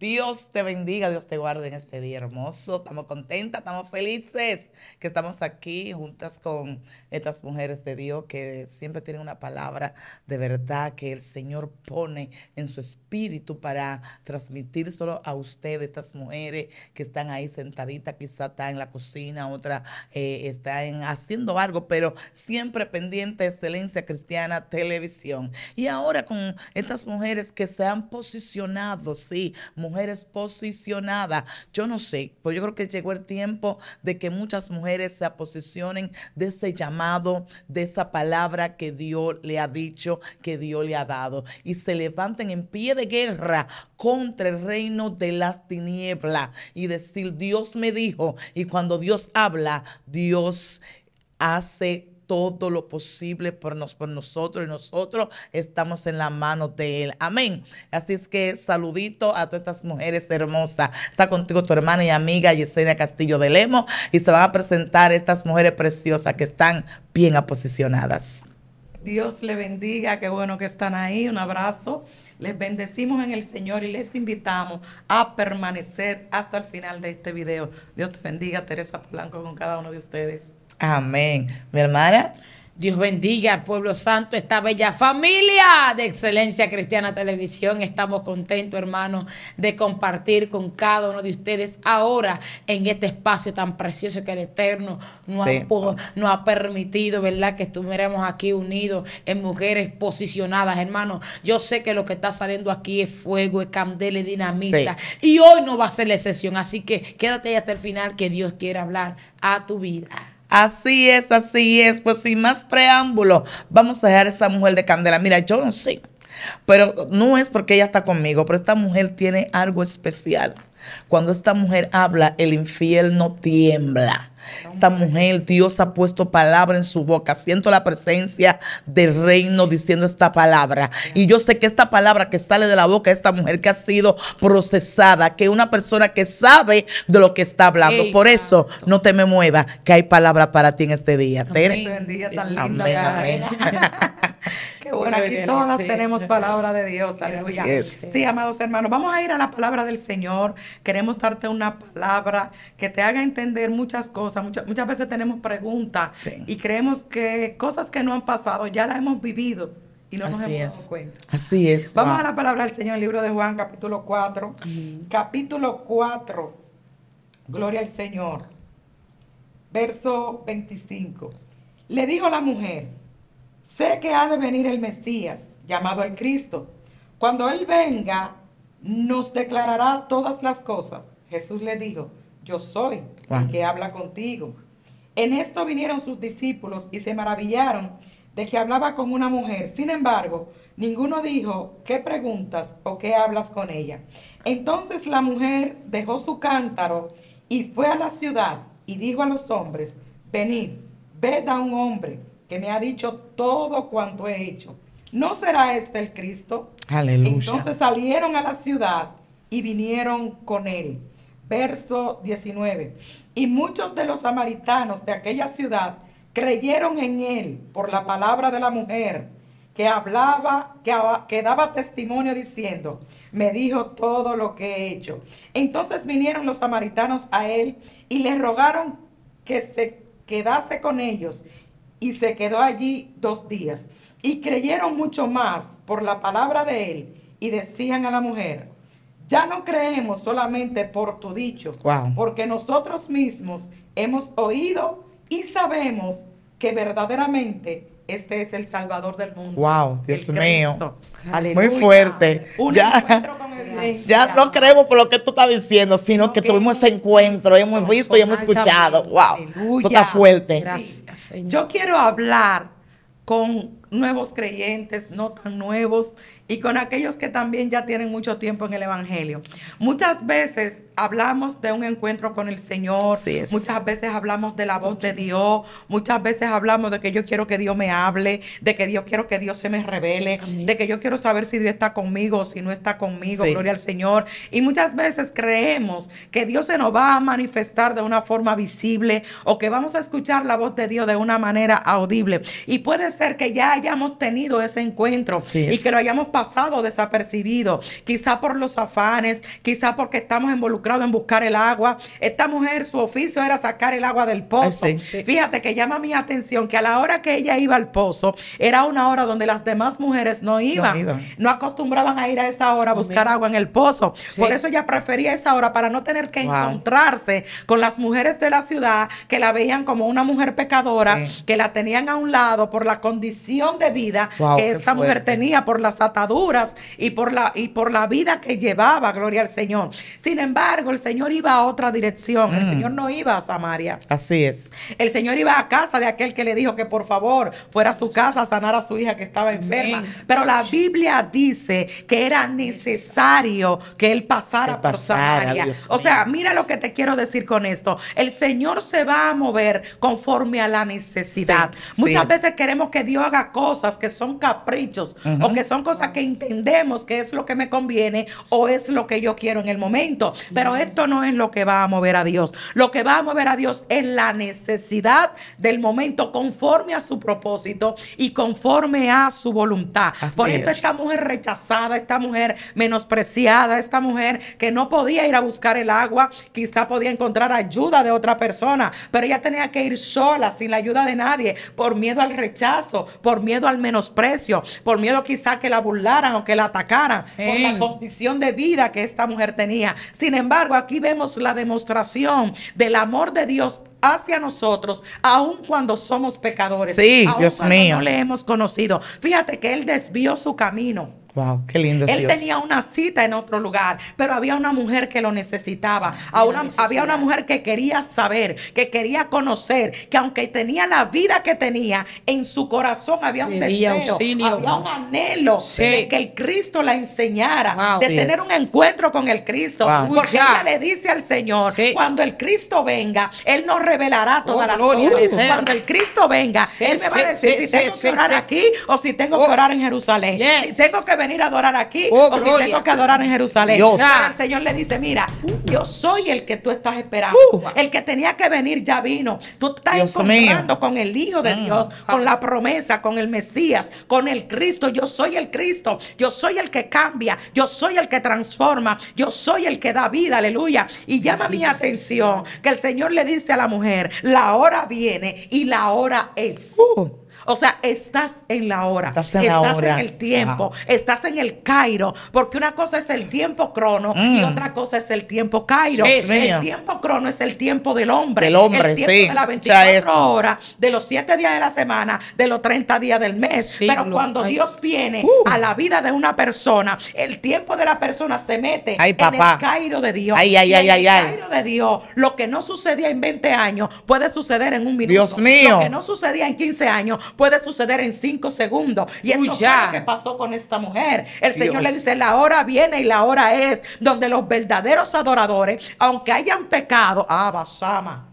Dios te bendiga, Dios te guarde en este día hermoso. Estamos contentas, estamos felices que estamos aquí juntas con estas mujeres de Dios que siempre tienen una palabra de verdad que el Señor pone en su espíritu para transmitir solo a ustedes, estas mujeres que están ahí sentaditas, quizá está en la cocina, otra eh, está haciendo algo, pero siempre pendiente de Excelencia Cristiana Televisión. Y ahora con estas mujeres que se han posicionado, sí, mujeres mujeres posicionadas. Yo no sé, pues yo creo que llegó el tiempo de que muchas mujeres se posicionen de ese llamado, de esa palabra que Dios le ha dicho, que Dios le ha dado, y se levanten en pie de guerra contra el reino de las tinieblas y decir, Dios me dijo, y cuando Dios habla, Dios hace todo lo posible por, nosotros y nosotros estamos en la mano de Él. Amén. Así es que saludito a todas estas mujeres hermosas. Está contigo tu hermana y amiga Yesenia Castillo de Lemo y se van a presentar estas mujeres preciosas que están bien aposicionadas. Dios le bendiga, qué bueno que están ahí. Un abrazo. Les bendecimos en el Señor y les invitamos a permanecer hasta el final de este video. Dios te bendiga, Teresa Blanco, con cada uno de ustedes. Amén. Mi hermana. Dios bendiga, al pueblo santo, esta bella familia de Excelencia Cristiana Televisión. Estamos contentos, hermano, de compartir con cada uno de ustedes ahora en este espacio tan precioso que el Eterno nos, ha, permitido, ¿verdad? Que estuviéramos aquí unidos en mujeres posicionadas, hermanos. Yo sé que lo que está saliendo aquí es fuego, es candela, es dinamita. Y hoy no va a ser la excepción, así que quédate ahí hasta el final que Dios quiere hablar a tu vida. Así es, así es. Pues sin más preámbulo, vamos a dejar a esta mujer de candela. Mira, yo no sé, pero no es porque ella está conmigo, pero esta mujer tiene algo especial. Cuando esta mujer habla, el infiel no tiembla. Esta mujer, Dios ha puesto palabra en su boca. Siento la presencia del reino diciendo esta palabra. Y yo sé que esta palabra que sale de la boca de esta mujer que ha sido procesada, que una persona que sabe de lo que está hablando. Por eso no te me muevas, que hay palabra para ti en este día. tan linda. bueno, aquí todas tenemos palabra de Dios. Aleluya. Sí, amados hermanos, vamos a ir a la palabra del Señor. Queremos darte una palabra que te haga entender muchas cosas muchas veces tenemos preguntas y creemos que cosas que no han pasado ya las hemos vivido y no nos hemos dado cuenta. Así es. Vamos a la palabra del Señor, el libro de Juan, capítulo 4. Capítulo 4. Gloria al Señor. Verso 25. Le dijo la mujer, sé que ha de venir el Mesías, llamado el Cristo. Cuando Él venga, nos declarará todas las cosas. Jesús le dijo, yo soy el que habla contigo. En esto vinieron sus discípulos y se maravillaron de que hablaba con una mujer. Sin embargo, ninguno dijo, ¿qué preguntas o qué hablas con ella? Entonces la mujer dejó su cántaro y fue a la ciudad y dijo a los hombres, venid, ved a un hombre que me ha dicho todo cuanto he hecho. ¿No será este el Cristo? Aleluya. Entonces salieron a la ciudad y vinieron con él verso 19. Y muchos de los samaritanos de aquella ciudad creyeron en él por la palabra de la mujer que hablaba, que, que, daba testimonio diciendo, me dijo todo lo que he hecho. Entonces vinieron los samaritanos a él y le rogaron que se quedase con ellos y se quedó allí dos días. Y creyeron mucho más por la palabra de él y decían a la mujer, ya no creemos solamente por tu dicho, porque nosotros mismos hemos oído y sabemos que verdaderamente este es el Salvador del mundo. Wow, Dios mío. Muy fuerte. ya, ya no creemos por lo que tú estás diciendo, sino que, tuvimos ese encuentro, hemos visto y hemos escuchado. Wow, eso está fuerte. Gracias, Yo quiero hablar con nuevos creyentes, no tan nuevos, y con aquellos que también ya tienen mucho tiempo en el Evangelio. Muchas veces hablamos de un encuentro con el Señor, muchas veces hablamos de la voz de Dios, muchas veces hablamos de que yo quiero que Dios me hable, de que Dios quiero que Dios se me revele, de que yo quiero saber si Dios está conmigo o si no está conmigo, gloria al Señor. Y muchas veces creemos que Dios se nos va a manifestar de una forma visible o que vamos a escuchar la voz de Dios de una manera audible. Y puede ser que ya hayamos tenido ese encuentro y que lo hayamos pasado desapercibido, quizá por los afanes, quizá porque estamos involucrados en buscar el agua. Esta mujer, su oficio era sacar el agua del pozo. Fíjate que llama mi atención que a la hora que ella iba al pozo, era una hora donde las demás mujeres no iban, no, acostumbraban a ir a esa hora a buscar agua en el pozo. Por eso ella prefería esa hora para no tener que encontrarse con las mujeres de la ciudad que la veían como una mujer pecadora, que la tenían a un lado por la condición de vida que esta mujer tenía por las ataduras y por la, y por la vida que llevaba, gloria al Señor. Sin embargo, el Señor iba a otra dirección. El mm. Señor no iba a Samaria. Así es. El Señor iba a casa de aquel que le dijo que por favor fuera a su casa a sanar a su hija que estaba enferma. Pero la Biblia dice que era necesario que él pasara, por Samaria. o sea, mira lo que te quiero decir con esto. El Señor se va a mover conforme a la necesidad. Muchas veces queremos que Dios haga cosas que son caprichos aunque o que son cosas que entendemos que es lo que me conviene o es lo que yo quiero en el momento. Pero esto no es lo que va a mover a Dios. Lo que va a mover a Dios es la necesidad del momento conforme a su propósito y conforme a su voluntad. Por esto esta mujer rechazada, esta mujer menospreciada, esta mujer que no podía ir a buscar el agua, quizá podía encontrar ayuda de otra persona, pero ella tenía que ir sola, sin la ayuda de nadie, por miedo al rechazo, por miedo miedo al menosprecio, por miedo quizá que la burlaran o que la atacaran, por la condición de vida que esta mujer tenía. Sin embargo, aquí vemos la demostración del amor de Dios hacia nosotros, aun cuando somos pecadores. Sí, Dios mío. No le hemos conocido. Fíjate que Él desvió su camino lindo. Él tenía una cita en otro lugar, pero había una mujer que lo necesitaba. había una mujer que quería saber, que quería conocer, que aunque tenía la vida que tenía, en su corazón había un deseo, había un anhelo de que el Cristo la enseñara, de tener un encuentro con el Cristo. Porque ella le dice al Señor, cuando el Cristo venga, Él nos revelará oh, todas las gloria, cosas. Cuando el Cristo venga, Él me va a decir si tengo que orar aquí o si tengo que oh. orar en Jerusalén. tengo que venir venir a adorar aquí oh, o si tengo que adorar en Jerusalén. el Señor le dice, mira, yo soy el que tú estás esperando. Uh. el que tenía que venir ya vino. Tú estás encontrando con el Hijo de mm. Dios, con la ah. promesa, con el Mesías, con el Cristo. Yo soy el Cristo. Yo soy el que cambia. Yo soy el que transforma. Yo soy el que da vida. Aleluya. Y llama mi atención que el Señor le dice a la mujer, la hora viene y la hora es. Uh. O sea, estás en la hora. Estás en, el tiempo. Estás en el Cairo. Porque una cosa es el tiempo crono y mm. otra cosa es el tiempo Cairo. el tiempo crono es el tiempo del hombre. Del hombre, el tiempo sí. de las 24 horas, de los 7 días de la semana, de los 30 días del mes. Pero cuando Dios viene uh. a la vida de una persona, el tiempo de la persona se mete en el Cairo de Dios. Ay, ay, ay, ay, Cairo de Dios, lo que no sucedía en 20 años puede suceder en un minuto. Dios mío. Lo que no sucedía en 15 años puede suceder en cinco segundos. Y esto lo que pasó con esta mujer. El Señor le dice, la hora viene y la hora es donde los verdaderos adoradores, aunque hayan pecado, abasama. Ah, Sama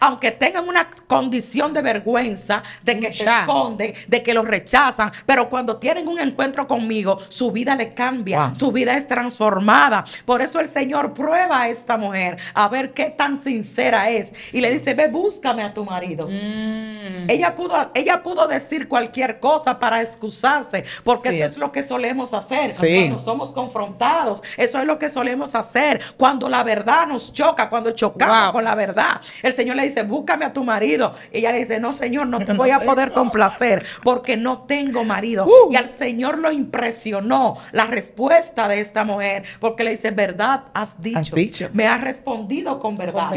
aunque tengan una condición de vergüenza, de que se esconden, de que los rechazan, pero cuando tienen un encuentro conmigo, su vida le cambia, su vida es transformada. Por eso el Señor prueba a esta mujer a ver qué tan sincera es y le dice, ve, búscame a tu marido. Mm. Ella, pudo, ella pudo decir cualquier cosa para excusarse, porque eso es. lo que solemos hacer cuando somos confrontados, eso es lo que solemos hacer cuando la verdad nos choca, cuando chocamos con la verdad. El Señor le dice, búscame a tu marido. Y ella le dice, no, señor, no te voy a poder complacer porque no tengo marido. Uh. Y al Señor lo impresionó la respuesta de esta mujer porque le dice, verdad has dicho. Me has respondido con verdad.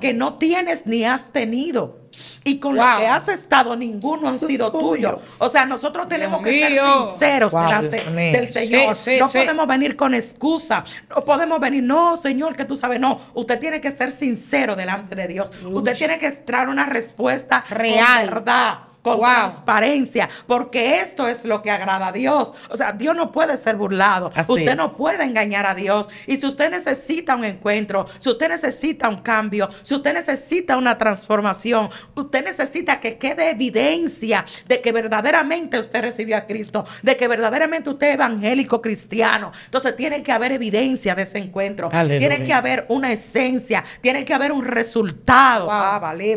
Que no tienes ni has tenido y con que has estado, ninguno ha sido tuyo. O sea, nosotros tenemos que ser sinceros delante del Señor. no podemos venir con excusa. No podemos venir, no, Señor, que tú sabes, no. Usted tiene que ser sincero delante de Dios. Usted tiene que traer una respuesta real. verdad con transparencia, porque esto es lo que agrada a Dios. O sea, Dios no puede ser burlado. usted no puede engañar a Dios. Y si usted necesita un encuentro, si usted necesita un cambio, si usted necesita una transformación, usted necesita que quede evidencia de que verdaderamente usted recibió a Cristo, de que verdaderamente usted es evangélico cristiano. Entonces tiene que haber evidencia de ese encuentro. Tiene que haber una esencia, tiene que haber un resultado. Wow. Ah, vale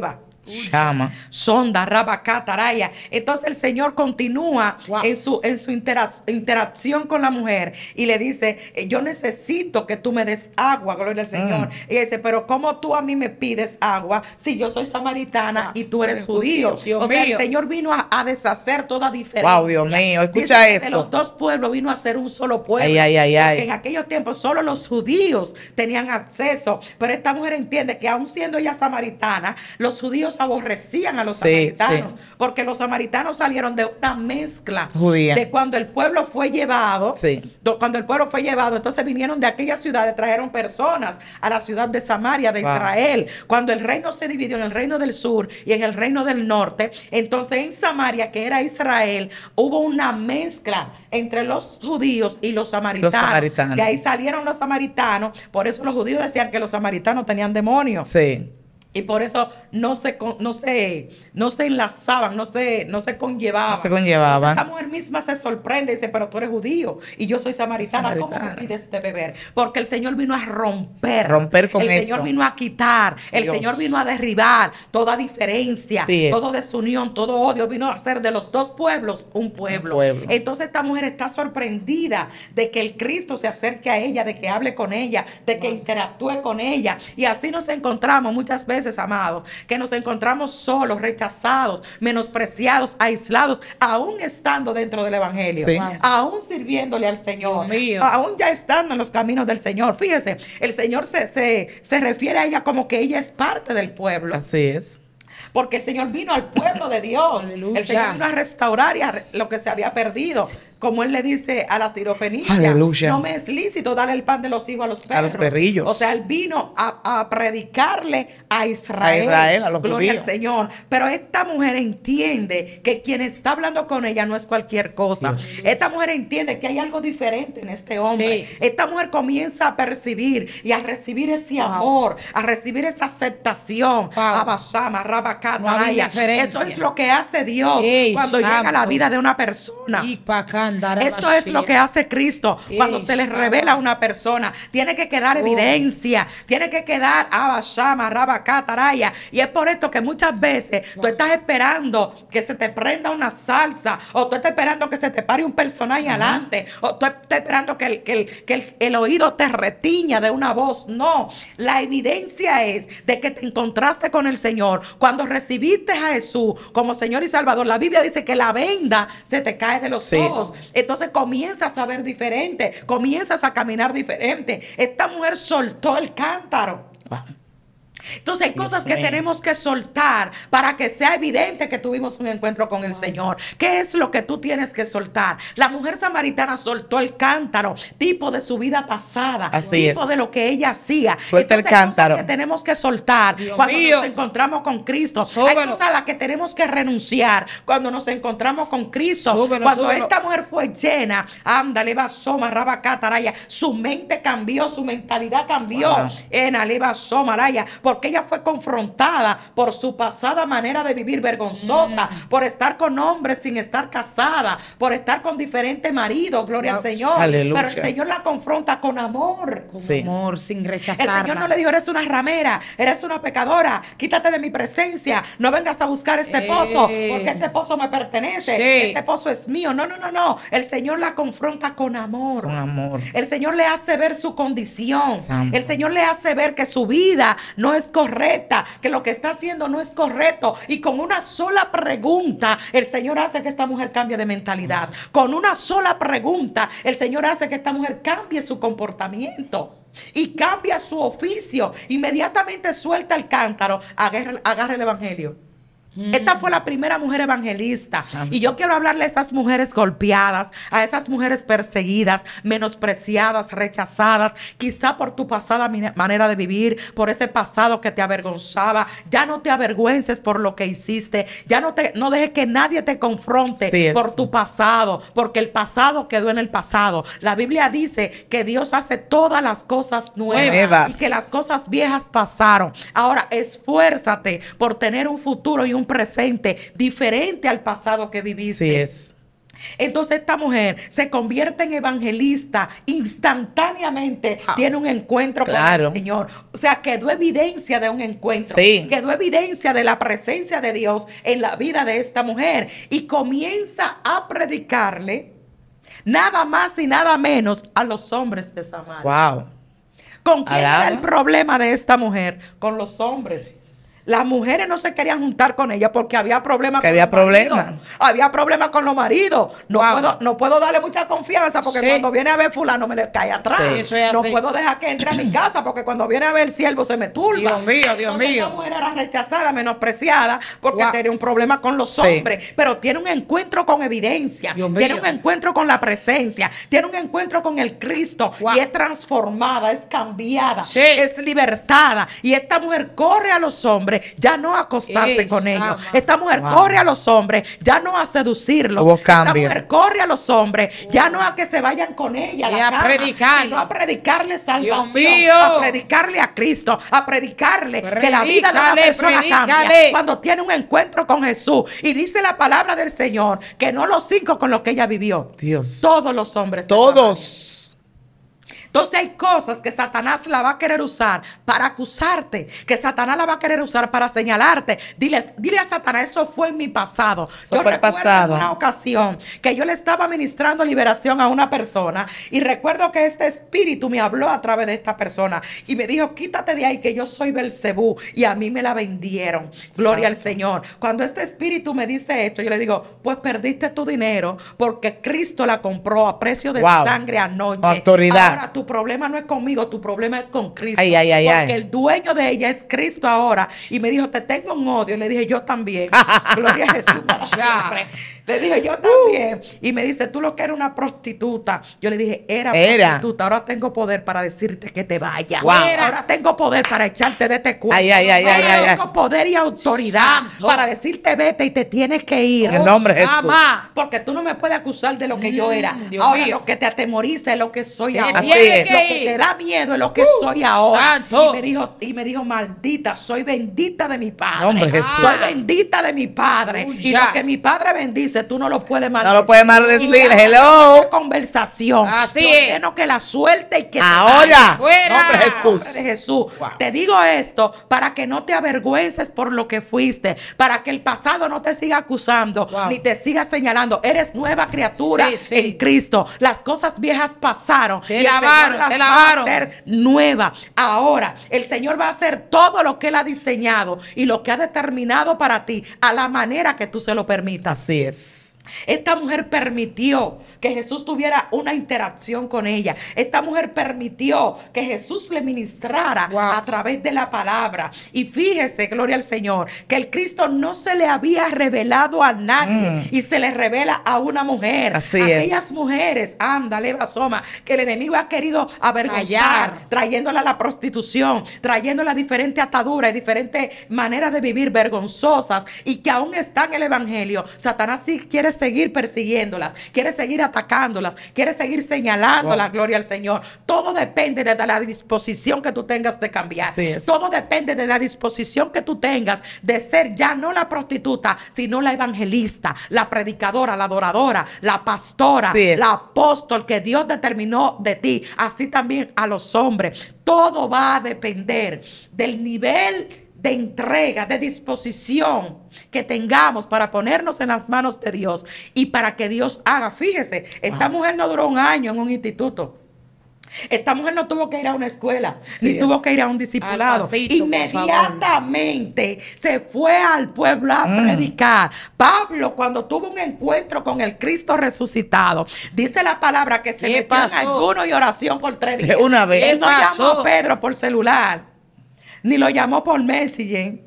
llama, Sonda, rabacá, taraya. Entonces el Señor continúa en su, en su interacción con la mujer y le dice, eh, yo necesito que tú me des agua, gloria al mm. Señor. Y dice, pero ¿cómo tú a mí me pides agua si yo soy samaritana ah, y tú eres judío? o sea, el Señor vino a, deshacer toda diferencia. Wow, Dios mío, escucha esto. los dos pueblos vino a ser un solo pueblo. en aquellos tiempos solo los judíos tenían acceso, pero esta mujer entiende que aún siendo ella samaritana, los judíos aborrecían a los samaritanos, porque los samaritanos salieron de una mezcla de cuando el pueblo fue llevado, cuando el pueblo fue llevado, entonces vinieron de aquellas ciudades, trajeron personas a la ciudad de Samaria, de Israel, cuando el reino se dividió en el reino del sur y en el reino del norte, entonces en Samaria, que era Israel, hubo una mezcla entre los judíos y los samaritanos. Los De ahí salieron los samaritanos, por eso los judíos decían que los samaritanos tenían demonios. Sí. Y por eso no se, no se, no se enlazaban, no se, no se conllevaban. se conllevaban. Esta mujer misma se sorprende y dice, pero tú eres judío y yo soy samaritana, ¿cómo me pides este beber? Porque el Señor vino a romper. Romper con El Señor vino a quitar, el Señor vino a derribar toda diferencia, toda todo desunión, todo odio. Vino a hacer de los dos pueblos un pueblo. un pueblo. Entonces esta mujer está sorprendida de que el Cristo se acerque a ella, de que hable con ella, de que interactúe con ella. Y así nos encontramos muchas veces amados, que nos encontramos solos, rechazados, menospreciados, aislados, aún estando dentro del Evangelio, aún sirviéndole al Señor, aún ya estando en los caminos del Señor. Fíjese, el Señor se, se, refiere a ella como que ella es parte del pueblo. Así es porque el Señor vino al pueblo de Dios. El Señor vino a restaurar y a lo que se había perdido como él le dice a la sirofenicia, no me es lícito darle el pan de los hijos a los perros. perrillos. O sea, él vino a, predicarle a Israel. A Israel, a los judíos. Señor. Pero esta mujer entiende que quien está hablando con ella no es cualquier cosa. Esta mujer entiende que hay algo diferente en este hombre. Esta mujer comienza a percibir y a recibir ese amor, a recibir esa aceptación. A Basama, a no Eso es lo que hace Dios cuando llega a la vida de una persona. Y para acá esto es lo que hace Cristo cuando se le revela a una persona. Tiene que quedar evidencia, tiene que quedar abashama, rabacá, taraya. Y es por esto que muchas veces tú estás esperando que se te prenda una salsa, o tú estás esperando que se te pare un personaje adelante, o tú estás esperando que el, oído te retiña de una voz. No, la evidencia es de que te encontraste con el Señor. Cuando recibiste a Jesús como Señor y Salvador, la Biblia dice que la venda se te cae de los ojos. Entonces comienzas a ver diferente, comienzas a caminar diferente. Esta mujer soltó el cántaro. Ah. Entonces hay cosas que tenemos que soltar para que sea evidente que tuvimos un encuentro con el Señor. ¿Qué es lo que tú tienes que soltar? La mujer samaritana soltó el cántaro, tipo de su vida pasada, tipo de lo que ella hacía. Suelta el cántaro. que tenemos que soltar cuando nos encontramos con Cristo. Hay cosas a las que tenemos que renunciar cuando nos encontramos con Cristo. cuando esta mujer fue llena, anda va soma, Su mente cambió, su mentalidad cambió. En aleva somaraya porque ella fue confrontada por su pasada manera de vivir vergonzosa, mm. por estar con hombres sin estar casada, por estar con diferentes maridos, gloria al Señor. Pero el Señor la confronta con amor. Con amor, sin rechazarla. El Señor no le dijo, eres una ramera, eres una pecadora, quítate de mi presencia, no vengas a buscar este eh. pozo, porque este pozo me pertenece, este pozo es mío. No, no, no, no. El Señor la confronta con amor. amor. El Señor le hace ver su condición. El Señor le hace ver que su vida no es es correcta, que lo que está haciendo no es correcto. Y con una sola pregunta, el Señor hace que esta mujer cambie de mentalidad. Con una sola pregunta, el Señor hace que esta mujer cambie su comportamiento y cambia su oficio. Inmediatamente suelta el cántaro, agarre agarra el Evangelio. Mm. Esta fue la primera mujer evangelista. Y yo quiero hablarle a esas mujeres golpeadas, a esas mujeres perseguidas, menospreciadas, rechazadas, quizá por tu pasada manera de vivir, por ese pasado que te avergonzaba. Ya no te avergüences por lo que hiciste. Ya no, te, no dejes que nadie te confronte por tu pasado, porque el pasado quedó en el pasado. La Biblia dice que Dios hace todas las cosas nuevas, nuevas. y que las cosas viejas pasaron. Ahora, esfuérzate por tener un futuro y un presente diferente al pasado que viviste. es. Entonces esta mujer se convierte en evangelista instantáneamente, tiene un encuentro con el Señor. O sea, quedó evidencia de un encuentro, quedó evidencia de la presencia de Dios en la vida de esta mujer y comienza a predicarle nada más y nada menos a los hombres de Samaria. Wow. ¿Con qué está era el problema de esta mujer? Con los hombres las mujeres no se querían juntar con ella porque había problemas. Que había problemas. Había problemas con los maridos. No, puedo, no puedo darle mucha confianza porque cuando viene a ver fulano me le cae atrás. no puedo dejar que entre a mi casa porque cuando viene a ver el siervo se me turba. Dios mío, Dios mío. esta mujer era rechazada, menospreciada porque tenía un problema con los hombres. Pero tiene un encuentro con evidencia. tiene un encuentro con la presencia. Tiene un encuentro con el Cristo. Y es transformada, es cambiada, es libertada. Y esta mujer corre a los hombres ya no a acostarse con ellos. Esta mujer corre a los hombres, ya no a seducirlos. Esta mujer corre a los hombres, ya no a que se vayan con ella a, a sino a predicarle salvación, a predicarle a Cristo, a predicarle que la vida de una persona cambia cuando tiene un encuentro con Jesús. Y dice la palabra del Señor que no los cinco con lo que ella vivió, Dios. todos los hombres. Todos. Entonces hay cosas que Satanás la va a querer usar para acusarte, que Satanás la va a querer usar para señalarte. Dile, dile a Satanás, eso fue en mi pasado. Eso yo fue pasado. una ocasión que yo le estaba ministrando liberación a una persona y recuerdo que este espíritu me habló a través de esta persona y me dijo, quítate de ahí que yo soy Belcebú y a mí me la vendieron. Gloria al Señor. Cuando este espíritu me dice esto, yo le digo, pues perdiste tu dinero porque Cristo la compró a precio de sangre anoche. Autoridad tu problema no es conmigo, tu problema es con Cristo. porque el dueño de ella es Cristo ahora. Y me dijo, te tengo un odio. le dije, yo también. Gloria a Jesús le dije, yo uh. también. Y me dice, tú lo que eres una prostituta. Yo le dije, era, prostituta. Ahora tengo poder para decirte que te vaya. Ahora tengo poder para echarte de este cuerpo. tengo poder y autoridad para decirte vete y te tienes que ir. nombre Porque tú no me puedes acusar de lo que yo mm, era. ahora lo que te atemoriza es lo que soy ahora. Lo que te da miedo es lo que uh, soy ahora. Y me dijo, y me dijo, maldita, soy bendita de mi padre. Soy bendita de mi padre. y lo que mi padre bendice tú no lo puedes maldecir. No lo puedes decir. hello. Conversación. Así Yo es. que la suelte y que ahora. Nombre Jesús. Jesús. Te digo esto para que no te avergüences por lo que fuiste, para que el pasado no te siga acusando ni te siga señalando. Eres nueva criatura en Cristo. Las cosas viejas pasaron. y lavaron, las lavaron. Va a nueva. Ahora, el Señor va a hacer todo lo que él ha diseñado y lo que ha determinado para ti a la manera que tú se lo permitas. Así es. Esta mujer permitió que Jesús tuviera una interacción con ella. Esta mujer permitió que Jesús le ministrara a través de la palabra. Y fíjese, gloria al Señor, que el Cristo no se le había revelado a nadie mm. y se le revela a una mujer. Así Aquellas mujeres, ándale, basoma, que el enemigo ha querido avergonzar, trayéndola a la prostitución, trayéndola a diferentes ataduras y diferentes maneras de vivir vergonzosas y que aún están en el Evangelio. Satanás sí quiere seguir persiguiéndolas, quiere seguir atacándolas, quiere seguir señalando la gloria al Señor. Todo depende de la disposición que tú tengas de cambiar. Todo depende de la disposición que tú tengas de ser ya no la prostituta, sino la evangelista, la predicadora, la adoradora, la pastora, la apóstol que Dios determinó de ti, así también a los hombres. Todo va a depender del nivel de entrega, de disposición que tengamos para ponernos en las manos de Dios y para que Dios haga. Fíjese, esta mujer no duró un año en un instituto. Esta mujer no tuvo que ir a una escuela, ni tuvo que ir a un discipulado. Inmediatamente se fue al pueblo a mm. predicar. Pablo, cuando tuvo un encuentro con el Cristo resucitado, dice la palabra que se metió en ayuno y oración por tres días. Una vez. Él no llamó a Pedro por celular ni lo llamó por ¿eh?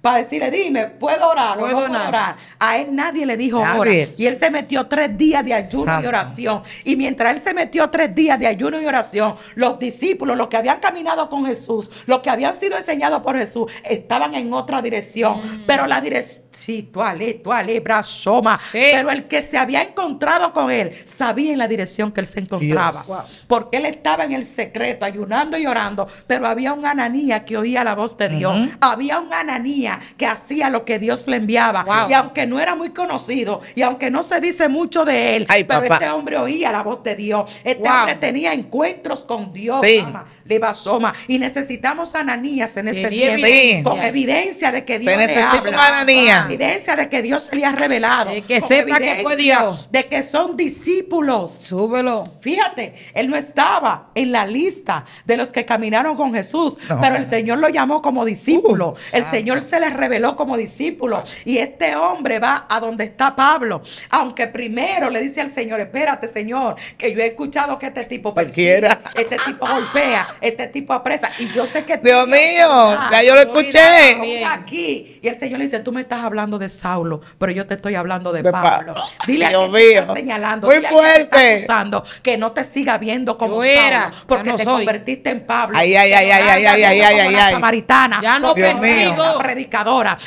para decirle, dime, ¿puedo orar ¿Puedo no orar? A él nadie le dijo ora. Y él se metió tres días de ayuno y oración. Y mientras él se metió tres días de ayuno y oración, los discípulos, los que habían caminado con Jesús, los que habían sido enseñados por Jesús, estaban en otra dirección. Mm. Pero la dirección, sí, ale, tú brazo Pero el que se había encontrado con él, sabía en la dirección que él se encontraba. Porque él estaba en el secreto, ayunando y orando. Pero había un ananía que oía la voz de Dios. Había un ananía que hacía lo que Dios le enviaba. Y aunque no era muy conocido y aunque no se dice mucho de él, pero este hombre oía la voz de Dios. Este hombre tenía encuentros con Dios, sí. mamá, Y necesitamos a Ananías en este tiempo con evidencia de que Dios se le con evidencia de que Dios le ha revelado, de que sepa que fue de que son discípulos. Súbelo. Fíjate, él no estaba en la lista de los que caminaron con Jesús, pero el Señor lo llamó como discípulo. Uh, el Señor se les reveló como discípulo Y este hombre va a donde está Pablo. Aunque primero le dice al Señor, espérate Señor, que yo he escuchado que este tipo cualquiera, este tipo golpea, este tipo apresa. Y yo sé que... Dios mío, ya yo lo escuché. aquí. Y el Señor le dice, tú me estás hablando de Saulo, pero yo te estoy hablando de, Pablo. Dile a mío. señalando. Muy fuerte. Acusando, que no te siga viendo como Saulo, porque te convertiste en Pablo. Ay, ay, ay, ay, ay, ay, ay, ay, Samaritana. Ya no persigo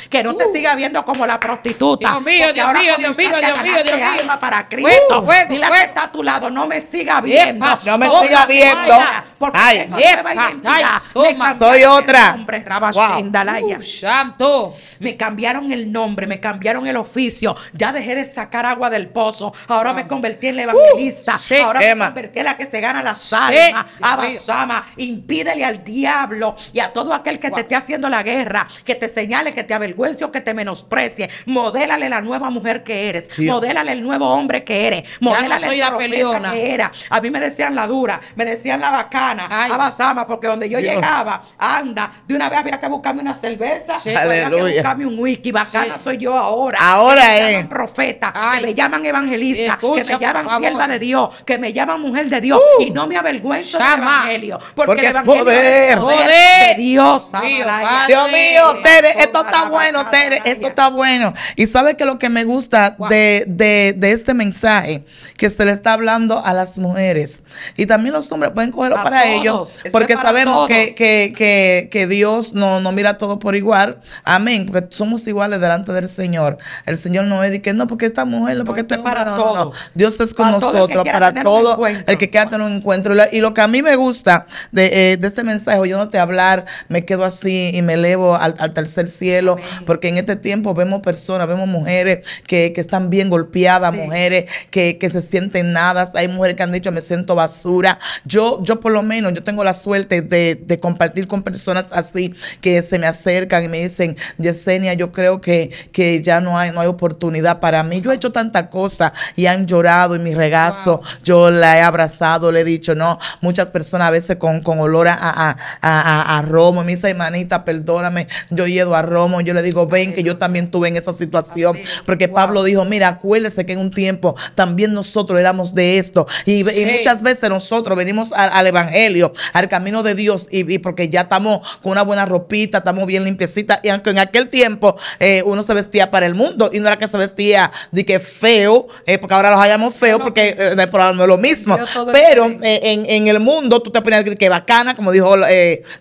que no te uh. siga viendo como la prostituta. Dios mío, Dios mío, Dios mío, Dios mío, para Cristo. Dile que está a tu lado, no me siga viendo. No me siga viendo. Ay, soy otra. Uh, santo. Me cambiaron el nombre, me cambiaron el oficio. Ya dejé de sacar agua del pozo. Ahora me ah. convertí en la uh, evangelista. Ahora me convertí en la que se gana las almas. Abasama, impídele al diablo y a todo aquel que te esté haciendo la guerra, que te señale que te avergüence que te menosprecie. Modélale la nueva mujer que eres. modelale Modélale el nuevo hombre que eres. Modélale ya soy que era. A mí me decían la dura, me decían la bacana, a Basama porque donde yo llegaba, anda, de una vez había que buscarme una cerveza, sí. había que buscarme un whisky. Bacana soy yo ahora. Ahora es. Profeta, que me llaman evangelista, que me llaman sierva de Dios, que me llaman mujer de Dios. Uh. Y no me avergüenzo del evangelio. Porque, es poder. De Dios. Dios, Dios mío, te esto está bueno, Tere, esto está bueno. Y sabe que lo que me gusta de, este mensaje, que se le está hablando a las mujeres. Y también los hombres pueden cogerlo para ellos, porque sabemos que, Dios no, no mira todo por igual. Amén, porque somos iguales delante del Señor. El Señor no es de que no, porque esta mujer, no, porque este es para Dios es con nosotros, para todo el que quiera en un encuentro. Y lo que a mí me gusta de, eh, este mensaje, yo no te hablar, me quedo así y me elevo al, al tercer cielo, porque en este tiempo vemos personas, vemos mujeres que, están bien golpeadas, mujeres que, se sienten nada, hay mujeres que han dicho me siento basura. Yo, yo por lo menos, yo tengo la suerte de, compartir con personas así que se me acercan y me dicen, Yesenia, yo creo que, que ya no hay, no hay oportunidad para mí. Yo he hecho tanta cosa y han llorado en mi regazo, yo la he abrazado, le he dicho, no, muchas personas a veces con, con olor a, romo, me dice, perdóname, yo he a Romo, yo le digo, ven, que yo también tuve en esa situación, porque Pablo dijo, mira, acuérdese que en un tiempo también nosotros éramos de esto, y, muchas veces nosotros venimos al Evangelio, al camino de Dios, y, porque ya estamos con una buena ropita, estamos bien limpiecita, y aunque en aquel tiempo eh, uno se vestía para el mundo, y no era que se vestía de que feo, eh, porque ahora los hallamos feo porque eh, no es lo mismo, pero en, el mundo tú te ponías que, bacana, como dijo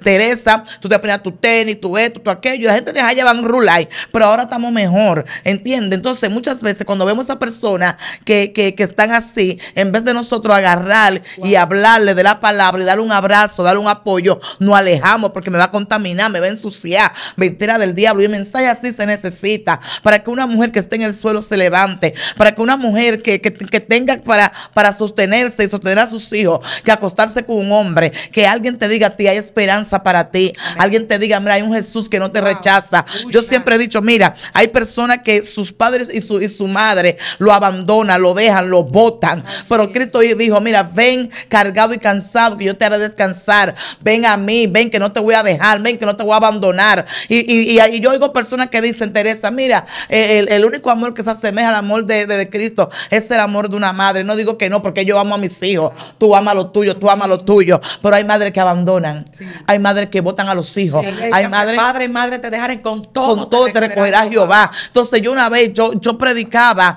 Teresa, tú te ponías tu tenis, tu esto, tu aquello, la gente antes de allá Rulay, pero ahora estamos mejor, entiende. Entonces, muchas veces cuando vemos a personas que, están así, en vez de nosotros agarrar y hablarle de la palabra y darle un abrazo, darle un apoyo, nos alejamos porque me va a contaminar, me va a ensuciar, mentira del diablo. Y el mensaje así se necesita para que una mujer que esté en el suelo se levante, para que una mujer que, tenga para, para sostenerse y sostener a sus hijos, que acostarse con un hombre, que alguien te diga a ti, hay esperanza para ti, alguien te diga, mira, hay un Jesús que no te rechaza yo siempre he dicho, mira, hay personas que sus padres y su, y su madre lo abandonan, lo dejan, lo botan. Pero Cristo dijo, mira, ven cargado y cansado, que yo te haré descansar. Ven a mí, ven que no te voy a dejar, ven que no te voy a abandonar. Y, y, y yo oigo personas que dicen, Teresa, mira, e, el, único amor que se asemeja al amor de, Cristo es el amor de una madre. No digo que no, porque yo amo a mis hijos. Tú amas lo tuyo, tú amas lo tuyo. Pero hay madres que abandonan. Hay madres que botan a los hijos. hay madres... Padre madre te con todo. te, recogerá Jehová. Entonces yo una vez, yo, yo predicaba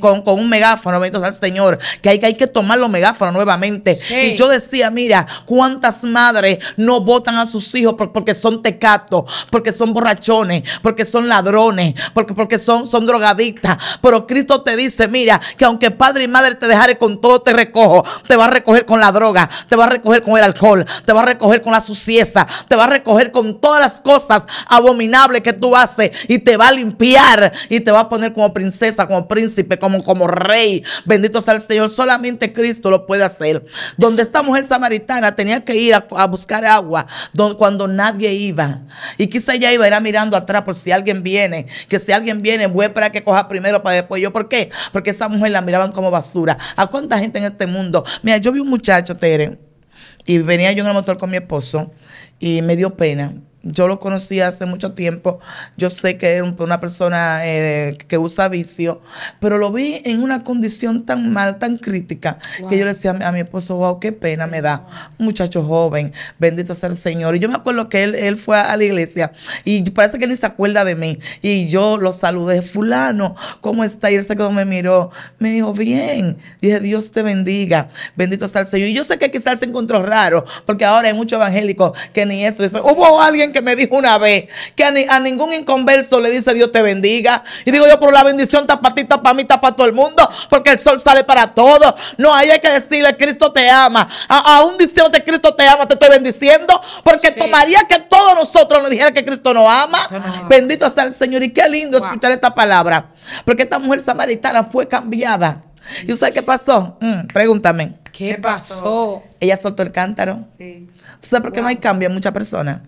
con, un megáfono, bendito al Señor, que hay, que hay que tomar los megáfonos nuevamente. Y yo decía, mira, cuántas madres no votan a sus hijos porque son tecatos, porque son borrachones, porque son ladrones, porque, porque son, son drogadictas. Pero Cristo te dice, mira, que aunque padre y madre te dejaré con todo, te recojo. Te va a recoger con la droga, te va a recoger con el alcohol, te va a recoger con la suciedad, te va a recoger con todas las cosas que tú haces y te va a limpiar y te va a poner como princesa, como príncipe, como, como rey. Bendito sea el Señor. Solamente Cristo lo puede hacer. Donde esta mujer samaritana tenía que ir a, buscar agua cuando nadie iba. Y quizá ella iba, era mirando atrás por si alguien viene. Que si alguien viene, voy a esperar que coja primero para después yo. ¿Por qué? Porque esa mujer la miraban como basura. ¿A cuánta gente en este mundo? Mira, yo vi un muchacho, Teren y venía yo en el motor con mi esposo y me dio pena yo lo conocí hace mucho tiempo, yo sé que era una persona eh, que usa vicio, pero lo vi en una condición tan mal, tan crítica, que yo le decía a mi, esposo, wow, qué pena me da, muchacho joven, bendito sea el Señor. Y yo me acuerdo que él, fue a la iglesia y parece que ni se acuerda de mí. Y yo lo saludé, fulano, ¿cómo está? Y él se quedó, me miró, me dijo, bien, dije, Dios te bendiga, bendito sea el Señor. Y yo sé que quizás se encontró raro, porque ahora hay muchos evangélicos que ni eso, eso hubo alguien que me dijo una vez que a, ningún inconverso le dice Dios te bendiga. Y digo yo, pero la bendición está para ti, está para mí, está para todo el mundo, porque el sol sale para todos. No, hay que decirle, Cristo te ama. Aún diciéndote Cristo te ama, te estoy bendiciendo, porque tomaría que todos nosotros nos dijeran que Cristo nos ama. Bendito sea el Señor. Y qué lindo escuchar esta palabra, porque esta mujer samaritana fue cambiada. ¿Y usted qué pasó? Mm, pregúntame. ¿Qué pasó? Ella soltó el cántaro. Sí. ¿Tú por qué no hay cambio en muchas personas?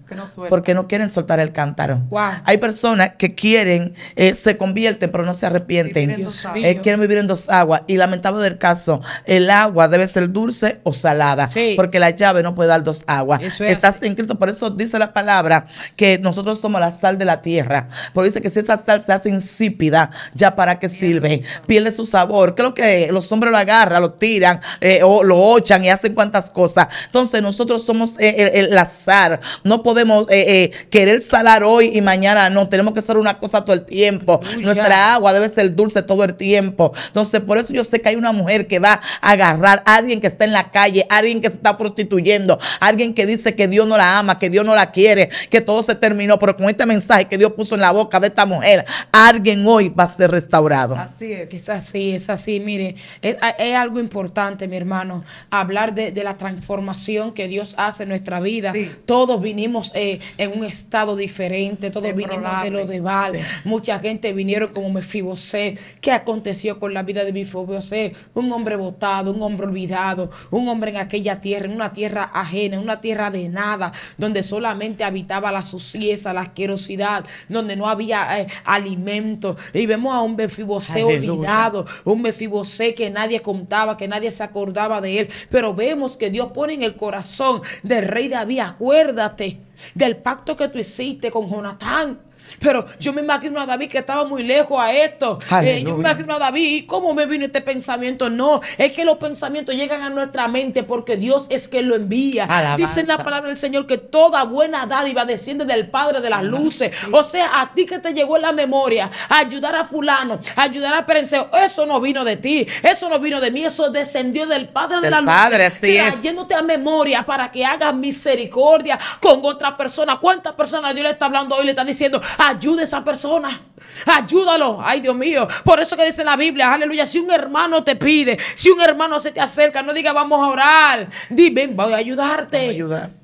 Porque no quieren soltar el cántaro. Hay personas que quieren, eh, se convierten, pero no se arrepienten. Eh, quieren vivir en dos aguas. Y lamentable del caso, el agua debe ser dulce o salada. Porque la llave no puede dar dos aguas. Estás inscrito, por eso dice la palabra que nosotros somos la sal de la tierra. Pero dice que si esa sal se hace insípida, ¿ya para qué sirve? Pierde su sabor. Creo que los hombres lo agarran, lo tiran, eh, lo ochan y hacen cuantas cosas. Entonces nosotros somos eh, el, azar, no podemos eh, eh, querer salar hoy y mañana no, tenemos que hacer una cosa todo el tiempo. Nuestra agua debe ser dulce todo el tiempo. Entonces, por eso yo sé que hay una mujer que va a agarrar a alguien que está en la calle, alguien que se está prostituyendo, alguien que dice que Dios no la ama, que Dios no la quiere, que todo se terminó, pero con este mensaje que Dios puso en la boca de esta mujer, alguien hoy va a ser restaurado. Así es. Es así, es así. Mire, es, algo importante, mi hermano, hablar de, la transformación que Dios hace nuestra vida. Todos vinimos eh, en un estado diferente, todos vinimos de lo de Val. Mucha gente vinieron como Mefibosé. ¿Qué aconteció con la vida de Mefibosé? Un hombre votado, un hombre olvidado, un hombre en aquella tierra, en una tierra ajena, en una tierra de nada, donde solamente habitaba la suciedad, la asquerosidad, donde no había eh, alimento. Y vemos a un Mefibosé olvidado, un Mefibosé que nadie contaba, que nadie se acordaba de él. Pero vemos que Dios pone en el corazón de rey David, acuérdate del pacto que tú hiciste con Jonatán. Pero yo me imagino a David que estaba muy lejos a esto. Eh, yo me imagino a David, ¿y cómo me vino este pensamiento? No, es que los pensamientos llegan a nuestra mente porque Dios es que lo envía. Dice en la palabra del Señor que toda buena dádiva desciende del Padre de las luces. O sea, a ti que te llegó en la memoria, ayudar a fulano, ayudar a Perenceo, eso no vino de ti, eso no vino de mí, eso descendió del Padre de las luces. a memoria para que hagas misericordia con otra persona. ¿Cuántas personas Dios le está hablando hoy? Le está diciendo, Ayude a esa persona. Ayúdalo. Ay, Dios mío. Por eso que dice la Biblia, aleluya. Si un hermano te pide, si un hermano se te acerca, no diga vamos a orar. Dime, voy a ayudarte. Voy a ayudar.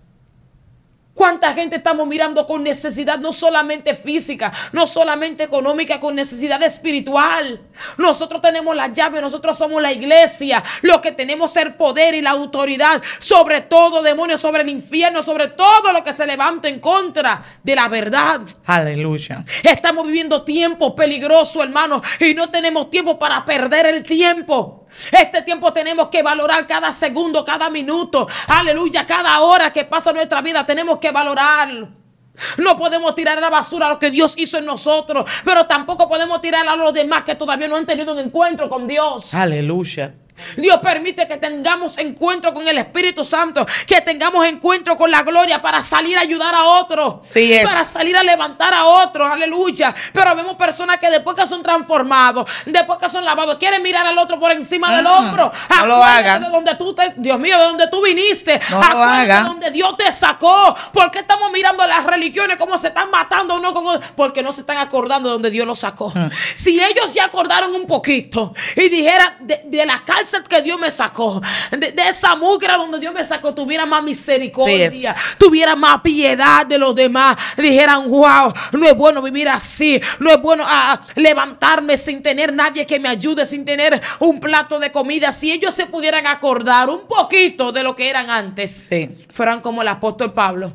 ¿Cuánta gente estamos mirando con necesidad no solamente física, no solamente económica, con necesidad espiritual? Nosotros tenemos la llave, nosotros somos la iglesia. Lo que tenemos es el poder y la autoridad sobre todo demonio, sobre el infierno, sobre todo lo que se levanta en contra de la verdad. Aleluya. Estamos viviendo tiempos peligrosos, hermanos, y no tenemos tiempo para perder el tiempo. Este tiempo tenemos que valorar cada segundo, cada minuto. Aleluya, cada hora que pasa en nuestra vida tenemos que valorar. No podemos tirar a la basura lo que Dios hizo en nosotros, pero tampoco podemos tirar a los demás que todavía no han tenido un encuentro con Dios. Aleluya. Dios permite que tengamos encuentro con el Espíritu Santo, que tengamos encuentro con la gloria para salir a ayudar a otros, para salir a levantar a otros, aleluya. Pero vemos personas que después que son transformados, después que son lavados, quieren mirar al otro por encima del hombro. Ah, no lo De donde tú te, Dios mío, de donde tú viniste. No De donde Dios te sacó. ¿Por qué estamos mirando las religiones cómo se están matando uno con otro? Porque no se están acordando de donde Dios los sacó. Ah. Si ellos se acordaron un poquito y dijera de, la que Dios me sacó, de, esa mugra donde Dios me sacó, tuviera más misericordia, tuviera más piedad de los demás, dijeran, wow, no es bueno vivir así, no es bueno ah, ah, levantarme sin tener nadie que me ayude, sin tener un plato de comida. Si ellos se pudieran acordar un poquito de lo que eran antes, fueran como el apóstol Pablo.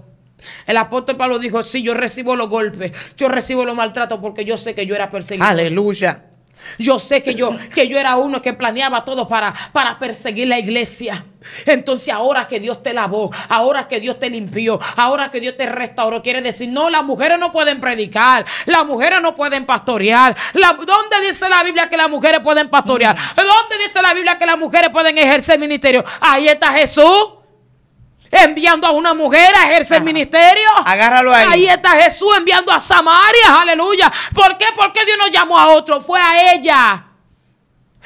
El apóstol Pablo dijo, si yo recibo los golpes, yo recibo los maltratos porque yo sé que yo era perseguido. Aleluya. Yo sé que yo, que yo era uno que planeaba todo para, para perseguir la iglesia. Entonces ahora que Dios te lavó, ahora que Dios te limpió, ahora que Dios te restauró, quiere decir, no, las mujeres no pueden predicar, las mujeres no pueden pastorear. ¿Dónde dice la Biblia que las mujeres pueden pastorear? Mm. ¿Dónde dice la Biblia que las mujeres pueden ejercer ministerio? Ahí está Jesús enviando a una mujer a ejercer el ministerio. Agárralo ahí. Ahí está Jesús enviando a Samaria, aleluya. ¿Por qué? Porque Dios no llamó a otro, fue a ella.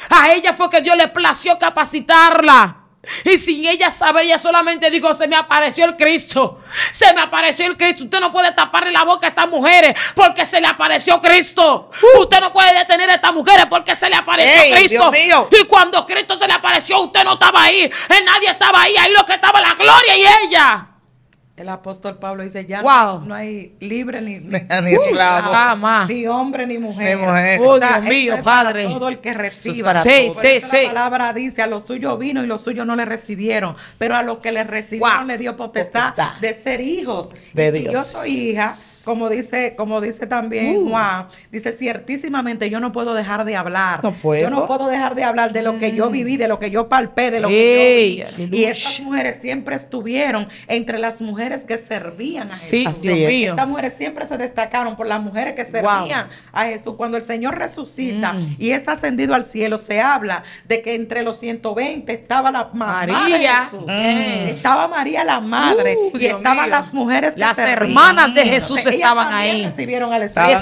A ella fue que Dios le plació capacitarla. Y sin ella saber, ella solamente dijo, se me apareció el Cristo. Se me apareció el Cristo. Usted no puede taparle la boca a estas mujeres porque se le apareció Cristo. Uh. Usted no puede detener a estas mujeres porque se le apareció Cristo. Y cuando Cristo se le apareció, usted no estaba ahí. Eh, nadie estaba ahí. Ahí lo que estaba la gloria y ella el apóstol Pablo dice, ya no, hay libre ni, ni, hombre ni mujer. todo el que reciba. La palabra dice, a los suyos vino y los suyos no le recibieron, pero a los que le recibieron le dio potestad, de ser hijos. De Dios. yo soy hija, como dice, como dice también uh. Juan, dice ciertísimamente yo no puedo dejar de hablar. No Yo no puedo dejar de hablar de lo que yo mm. viví, de lo que yo palpé, de lo que yo vi. Y esas mujeres siempre estuvieron entre las mujeres que servían a Jesús. Sí, Así mujeres siempre se destacaron por las mujeres que servían a Jesús. Cuando el Señor resucita mm. y es ascendido al cielo, se habla de que entre los 120 estaba la María. De Jesús. Mm. Estaba María la madre uh, y estaban las mujeres que las hermanas de Jesús estaban ahí. Recibieron al Espíritu,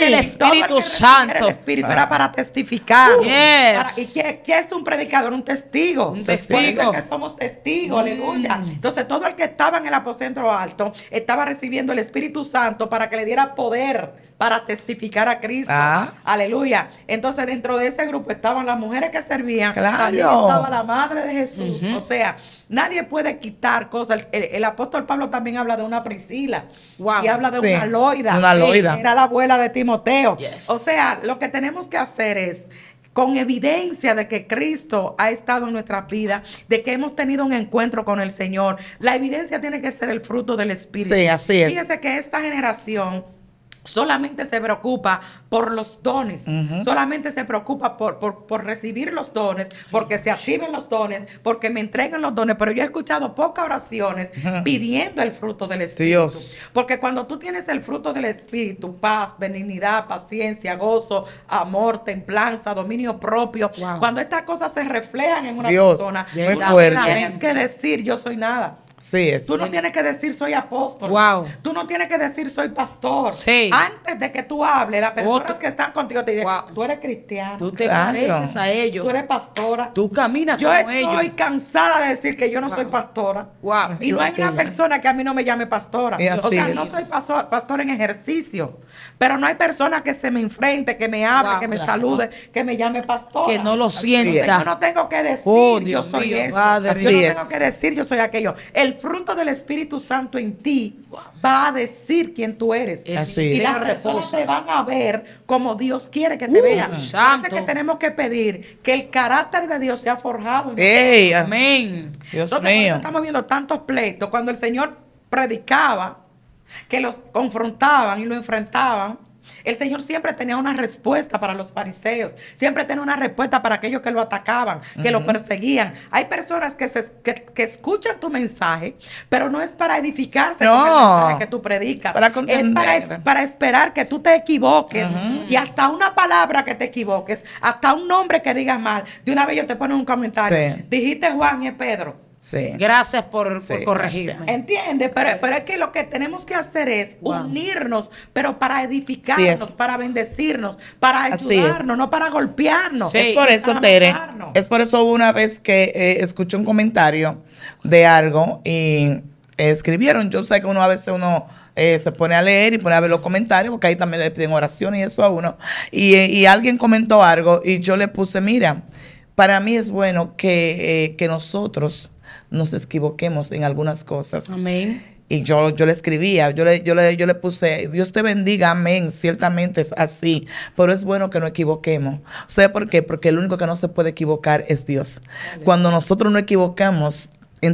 el Espíritu Santo. El Espíritu era para testificar. Uh. ¿Y qué, es un predicador? Un testigo. Un testigo. que somos testigos, mm. aleluya. Entonces, todo el que estaba en el apocentro alto estaba recibiendo el Espíritu Santo para que le diera poder para testificar a Cristo. Ah. Aleluya. Entonces, dentro de ese grupo estaban las mujeres que servían. Claro. estaba la madre de Jesús. O sea, nadie puede quitar cosas. El, apóstol Pablo también habla de una Priscila. Y habla de una era la abuela de Timoteo. O sea, lo que tenemos que hacer es con evidencia de que Cristo ha estado en nuestra vida, de que hemos tenido un encuentro con el Señor. La evidencia tiene que ser el fruto del Espíritu. Sí, así es. Fíjese que esta generación solamente se preocupa por los dones, solamente se preocupa por, recibir los dones, porque se activen los dones, porque me entreguen los dones. Pero yo he escuchado pocas oraciones pidiendo el fruto del Espíritu. Porque cuando tú tienes el fruto del Espíritu, paz, benignidad, paciencia, gozo, amor, templanza, dominio propio, cuando estas cosas se reflejan en una persona, no es pues, que decir yo soy nada. Tú no tienes que decir soy apóstol. Wow. Tú no tienes que decir soy pastor. Antes de que tú hables, las personas que están contigo te dicen, tú eres cristiano. Tú te a ellos. Tú eres pastora. Tú caminas yo como ellos. Yo estoy cansada de decir que yo no soy pastora. Wow. Y no hay una persona que a mí no me llame pastora. o sea, no soy pastor, en ejercicio. Pero no hay persona que se me enfrente, que me hable, que me salude, que me llame pastor. Que no lo sienta. yo no tengo que decir oh, yo soy esto. Yo no tengo que decir yo soy aquello. El fruto del Espíritu Santo en ti va a decir quién tú eres. y las personas van a ver como Dios quiere que te uh, vean. Entonces que tenemos que pedir que el carácter de Dios sea forjado. En ti, ah. amén. Entonces, estamos viendo tantos pleitos. Cuando el Señor predicaba, que los confrontaban y lo enfrentaban, el Señor siempre tenía una respuesta para los fariseos, siempre tenía una respuesta para aquellos que lo atacaban, que lo perseguían. Hay personas que, escuchan tu mensaje, pero no es para edificarse con el mensaje que tú predicas. es para, esperar que tú te equivoques y hasta una palabra que te equivoques, hasta un nombre que digas mal. De una vez yo te pongo un comentario. Dijiste Juan y Pedro. Gracias por, corregirme. Entiende, pero, es que lo que tenemos que hacer es unirnos, pero para edificarnos, para bendecirnos, para ayudarnos, no para golpearnos. Es por eso, Tere, es por eso una vez que eh, escuché un comentario de algo y escribieron. Yo sé que uno a veces uno eh, se pone a leer y pone a ver los comentarios, porque ahí también le piden oraciones y eso a uno. Y, eh, alguien comentó algo y yo le puse, mira, para mí es bueno que, que nosotros nos equivoquemos en algunas cosas. Amén. Y yo, yo le escribía, yo le, yo, le, yo le puse, Dios te bendiga, amén, ciertamente es así, pero es bueno que no equivoquemos. ¿Sabe por qué? Porque el único que no se puede equivocar es Dios. Cuando nosotros no equivocamos,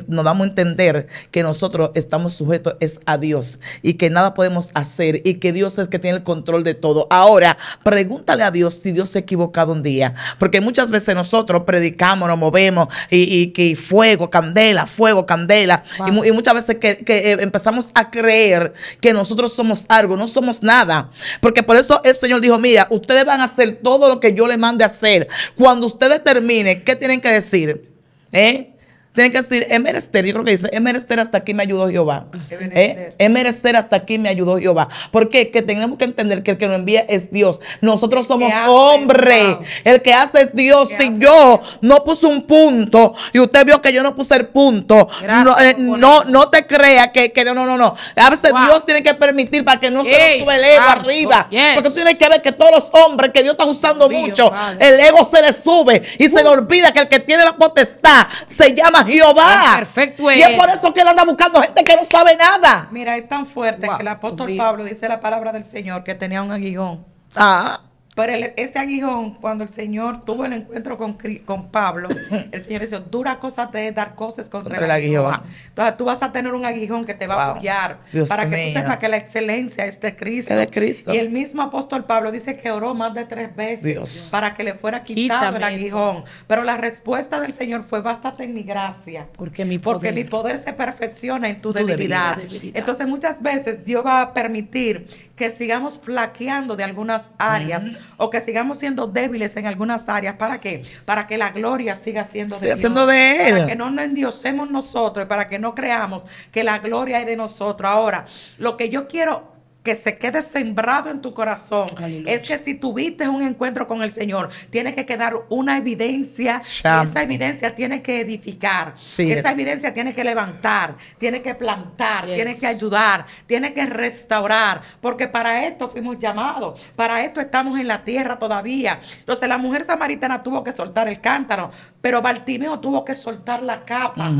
nos damos a entender que nosotros estamos sujetos es a Dios y que nada podemos hacer y que Dios es que tiene el control de todo. Ahora, pregúntale a Dios si Dios se ha equivocado un día, porque muchas veces nosotros predicamos, nos movemos y, que fuego, candela, fuego, candela. Y, muchas veces que, eh, empezamos a creer que nosotros somos algo, no somos nada. Porque por eso el Señor dijo, mira, ustedes van a hacer todo lo que yo les mande a hacer. Cuando ustedes terminen, ¿qué tienen que decir? ¿Eh? tiene que decir, es merecer, yo creo que dice, es merecer hasta aquí me ayudó Jehová. Es ¿Eh? merecer hasta aquí me ayudó Jehová. ¿Por qué? Que tenemos que entender que el que nos envía es Dios. Nosotros somos hombres. El que hace es Dios. Si yo no puse un punto y usted vio que yo no puse el punto, no, eh, no, te crea que, que, no, no, no, A veces Dios tiene que permitir para que no se sube el ego arriba. porque Porque tiene que ver que todos los hombres que Dios está usando mucho, el ego se le sube y se le uh. olvida que el que tiene la potestad se llama Jehová. perfecto Y es por eso que él anda buscando gente que no sabe nada. Mira, es tan fuerte que el apóstol Pablo dice la palabra del Señor que tenía un aguijón. Ah. Pero ese aguijón, cuando el Señor tuvo el encuentro con, con Pablo, el Señor dijo, dura cosa te es dar cosas contra, el aguijón. Entonces tú vas a tener un aguijón que te va a apoyar para que tú sepas que la excelencia es de Cristo. Y el mismo apóstol Pablo dice que oró más de tres veces para que le fuera quitado el aguijón. Pero la respuesta del Señor fue, bástate en mi gracia. Porque mi poder, se perfecciona en tu, debilidad. Entonces muchas veces Dios va a permitir que sigamos flaqueando de algunas áreas o que sigamos siendo débiles en algunas áreas. ¿Para qué? Para que la gloria siga siendo de, de Él. Para que no nos endiosemos nosotros y para que no creamos que la gloria es de nosotros. Ahora, lo que yo quiero que se quede sembrado en tu corazón es que si tuviste un encuentro con el Señor, tiene que quedar una evidencia. Esa evidencia tiene que edificar. esa evidencia tiene que levantar, tiene que plantar, tiene que ayudar, tiene que restaurar. Porque para esto fuimos llamados, para esto estamos en la tierra todavía. Entonces la mujer samaritana tuvo que soltar el cántaro pero Bartimeo tuvo que soltar la capa,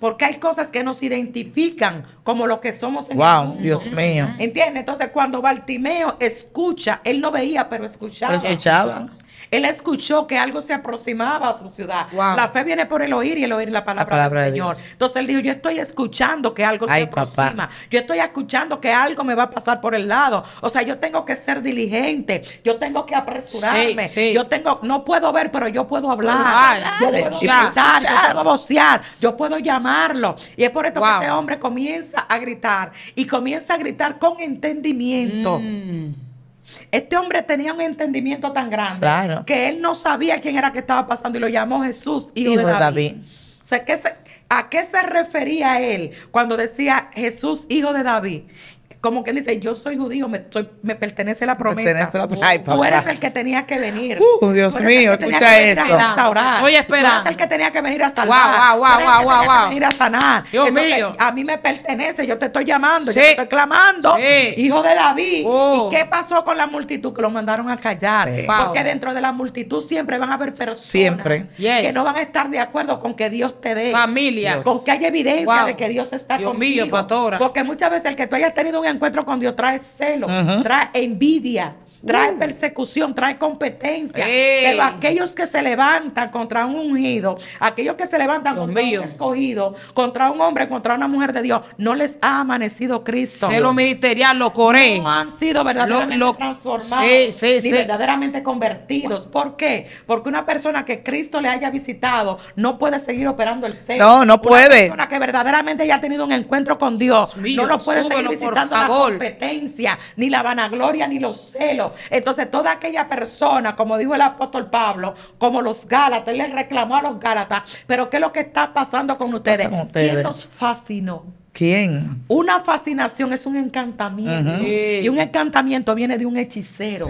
porque hay cosas que nos identifican como lo que somos en el mundo. Dios mío. ¿Entiendes? Entonces, cuando Bartimeo escucha, él no veía, pero escuchaba. Pero escuchaba. Él escuchó que algo se aproximaba a su ciudad. La fe viene por el oír y el oír la palabra, del Señor. Entonces él dijo, yo estoy escuchando que algo se aproxima. Yo estoy escuchando que algo me va a pasar por el lado. O sea, yo tengo que ser diligente. Yo tengo que apresurarme. Yo tengo, no puedo ver, pero yo puedo hablar. Ah, yo puedo gritar. yo puedo vocear, yo puedo llamarlo. Y es por esto que este hombre comienza a gritar. Y comienza a gritar con entendimiento. Mm. Este hombre tenía un entendimiento tan grande que él no sabía quién era que estaba pasando y lo llamó Jesús, hijo, de David. O sea, ¿a qué se refería él cuando decía Jesús, hijo de David? como quien dice, yo soy judío, me, pertenece la promesa. Tú eres el que tenía que venir. Uh, Dios mío, escucha esto. Oye, espera. Tú eres el que tenía que venir a venir a sanar. A mí me pertenece, yo te estoy llamando, yo te estoy clamando. Hijo de David. ¿Y oh. qué pasó con la multitud? Que lo mandaron a callar. Porque dentro de la multitud siempre van a haber personas que no van a estar de acuerdo con que Dios te dé. Familia. Porque hay evidencia de que Dios está Dios contigo. Mío, Porque muchas veces el que tú hayas tenido un encuentro con Dios trae celo, trae envidia, trae persecución, trae competencia. Pero aquellos que se levantan contra un ungido, aquellos que se levantan contra un escogido, contra un hombre, contra una mujer de Dios, no les ha amanecido Cristo. Celo lo ministerial, lo coré. No han sido verdaderamente transformados verdaderamente convertidos. ¿Por qué? Porque una persona que Cristo le haya visitado no puede seguir operando el celo No, no puede. Una persona que verdaderamente haya tenido un encuentro con Dios, no lo puede seguir visitando la competencia, ni la vanagloria, ni los celos, entonces, toda aquella persona, como dijo el apóstol Pablo, como los Gálatas, él les reclamó a los Gálatas, pero ¿qué es lo que está pasando con ustedes? ¿Quién los fascinó? ¿Quién? Una fascinación es un encantamiento. Y un encantamiento viene de un hechicero.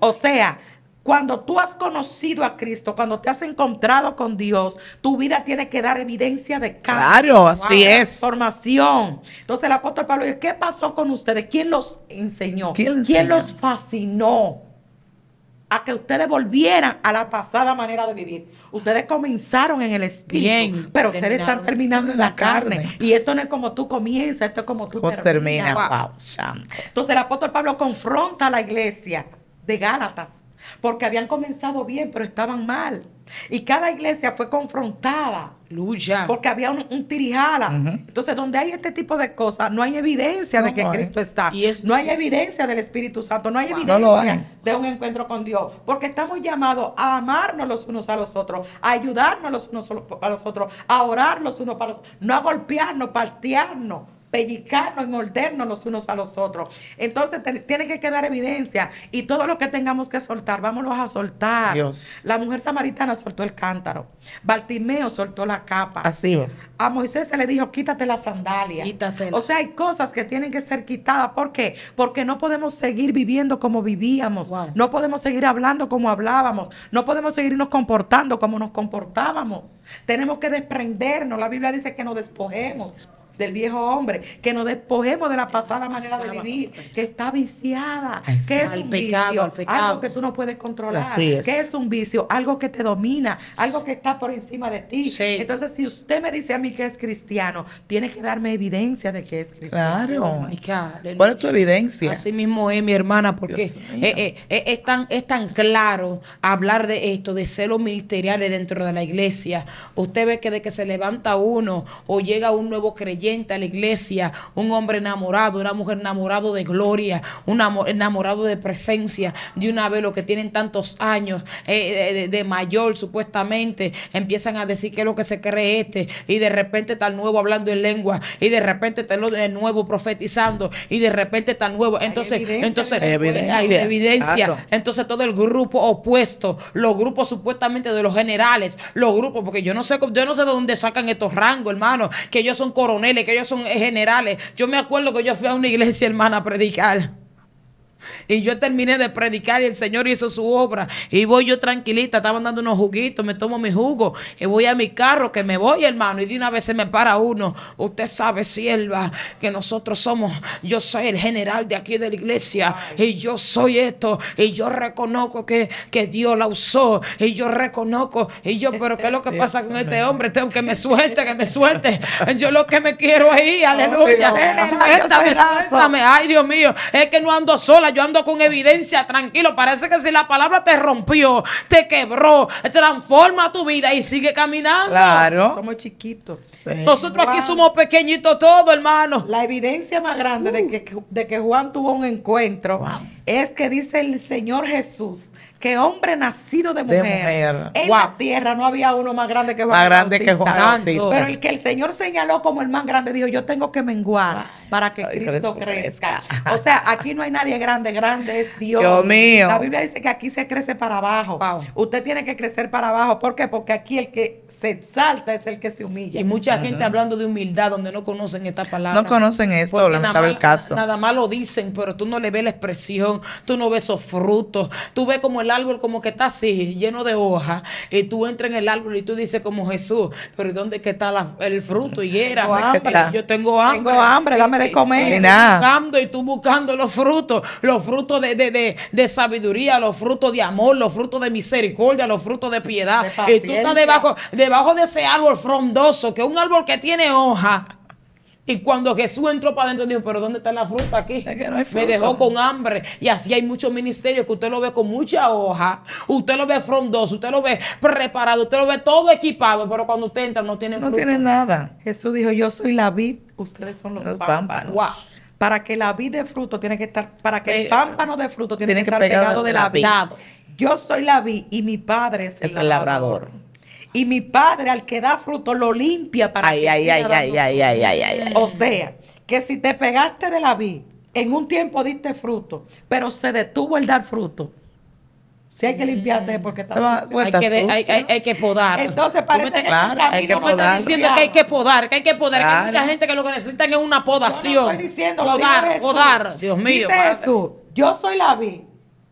O sea, cuando tú has conocido a Cristo, cuando te has encontrado con Dios, tu vida tiene que dar evidencia de cambio. Claro, así es. Formación. Entonces el apóstol Pablo dice, ¿qué pasó con ustedes? ¿Quién los enseñó? ¿Quién, los fascinó? a que ustedes volvieran a la pasada manera de vivir. Ustedes comenzaron en el espíritu, pero ustedes están terminando en la, carne. Y esto no es como tú comienzas, esto es como tú terminas. Entonces el apóstol Pablo confronta a la iglesia de Gálatas porque habían comenzado bien, pero estaban mal. Y cada iglesia fue confrontada. Lucha. Porque había un, tirijala. Entonces, donde hay este tipo de cosas, no hay evidencia de que Cristo está. no hay evidencia del Espíritu Santo. No hay evidencia de un encuentro con Dios. Porque estamos llamados a amarnos los unos a los otros, a ayudarnos los unos a los otros, a orar los unos para los otros, no a golpearnos, partearnos Bellicarnos y mordernos los unos a los otros. Entonces tiene que quedar evidencia y todo lo que tengamos que soltar, vámonos a soltar. La mujer samaritana soltó el cántaro, Bartimeo soltó la capa. Así A Moisés se le dijo, quítate la sandalia. O sea, hay cosas que tienen que ser quitadas. ¿Por qué? Porque no podemos seguir viviendo como vivíamos. No podemos seguir hablando como hablábamos. No podemos seguirnos comportando como nos comportábamos. Tenemos que desprendernos. La Biblia dice que nos despojemos del viejo hombre, que nos despojemos de la pasada manera de vivir, que está viciada, que es un vicio, algo que tú no puedes controlar, que es un vicio, algo que te domina, algo que está por encima de ti. Entonces, si usted me dice a mí que es cristiano, tiene que darme evidencia de que es cristiano. Claro. Oh ¿Cuál es tu evidencia? Así mismo es, mi hermana, porque eh, eh, eh, es, tan, es tan claro hablar de esto, de celos ministeriales dentro de la iglesia. Usted ve que de que se levanta uno o llega un nuevo creyente, a la iglesia, un hombre enamorado, una mujer enamorado de gloria, un amor enamorado de presencia, de una vez lo que tienen tantos años eh, eh, de, mayor supuestamente, empiezan a decir que es lo que se cree este, y de repente está el nuevo hablando en lengua, y de repente está el nuevo profetizando, y de repente está el nuevo. Entonces, hay entonces evidencia. Eh, entonces todo el grupo opuesto, los grupos supuestamente de los generales, los grupos, porque yo no sé, yo no sé de dónde sacan estos rangos, hermano, que ellos son coronel que ellos son generales. Yo me acuerdo que yo fui a una iglesia, hermana, a predicar. Y yo terminé de predicar y el Señor hizo su obra. Y voy yo tranquilita, estaba dando unos juguitos, me tomo mi jugo y voy a mi carro que me voy, hermano. Y de una vez se me para uno. Usted sabe, sierva, que nosotros somos, yo soy el general de aquí de la iglesia y yo soy esto y yo reconozco que, Dios la usó y yo reconozco y yo, pero ¿qué es lo que pasa con este hombre? Tengo que me suelte, que me suelte. Yo lo que me quiero ahí, oh, aleluya. Suéltame, suéltame. Ay, Dios mío, es que no ando sola yo ando con evidencia, tranquilo. Parece que si la palabra te rompió, te quebró, transforma tu vida y sigue caminando. Claro. Somos chiquitos. Nosotros aquí somos pequeñitos todos, hermano. La evidencia más grande de, uh. que, de, que, Juan tuvo un encuentro es que dice el Señor Jesús que hombre nacido de mujer, en la tierra no había uno más grande que Juan más grande que Juan Pero el que el Señor señaló como el más grande dijo, yo tengo que menguar para que Cristo crezca. O sea, aquí no hay nadie grande, grande es Dios. Dios mío. La Biblia dice que aquí se crece para abajo. Usted tiene que crecer para abajo. ¿Por qué? Porque aquí el que se exalta es el que se humilla. Y mucha gente hablando de humildad donde no conocen esta palabra. No conocen esto, lamentable el caso. Nada más lo dicen, pero tú no le ves la expresión, tú no ves esos frutos. Tú ves como el árbol como que está así, lleno de hojas, y tú entras en el árbol y tú dices como Jesús, pero ¿dónde que está el fruto? y era, yo tengo hambre. Tengo hambre, de comer. y tú buscando los frutos, los frutos de, de, sabiduría, los frutos de amor, los frutos de misericordia, los frutos de piedad. y tú estás debajo, debajo de ese árbol frondoso, que es un árbol que tiene hoja y cuando Jesús entró para adentro, dijo, pero ¿dónde está la fruta aquí? Me dejó con hambre. Y así hay muchos ministerios que usted lo ve con mucha hoja, usted lo ve frondoso, usted lo ve preparado, usted lo ve todo equipado, pero cuando usted entra no tiene fruta. No tiene nada. Jesús dijo, yo soy la vid, ustedes son los, pámpanos. Para que la vid de fruto tiene que estar, para que el eh, pámpano de fruto tiene, que, estar pegado, de la, vid. Yo soy la vid y mi padre es El labrador y mi padre al que da fruto lo limpia para que ay, ay, ay, ay, ay, ay, ay, O sea, que si te pegaste de la vi en un tiempo diste fruto, pero se detuvo el dar fruto. Si hay que mm. limpiarte porque está hay, que podar. Entonces parece que claro, hay que podar. diciendo que hay que podar, que hay que podar. hay mucha gente que lo que necesitan es una podación. no estoy diciendo, podar, Dios mío. Jesús, yo soy la vi,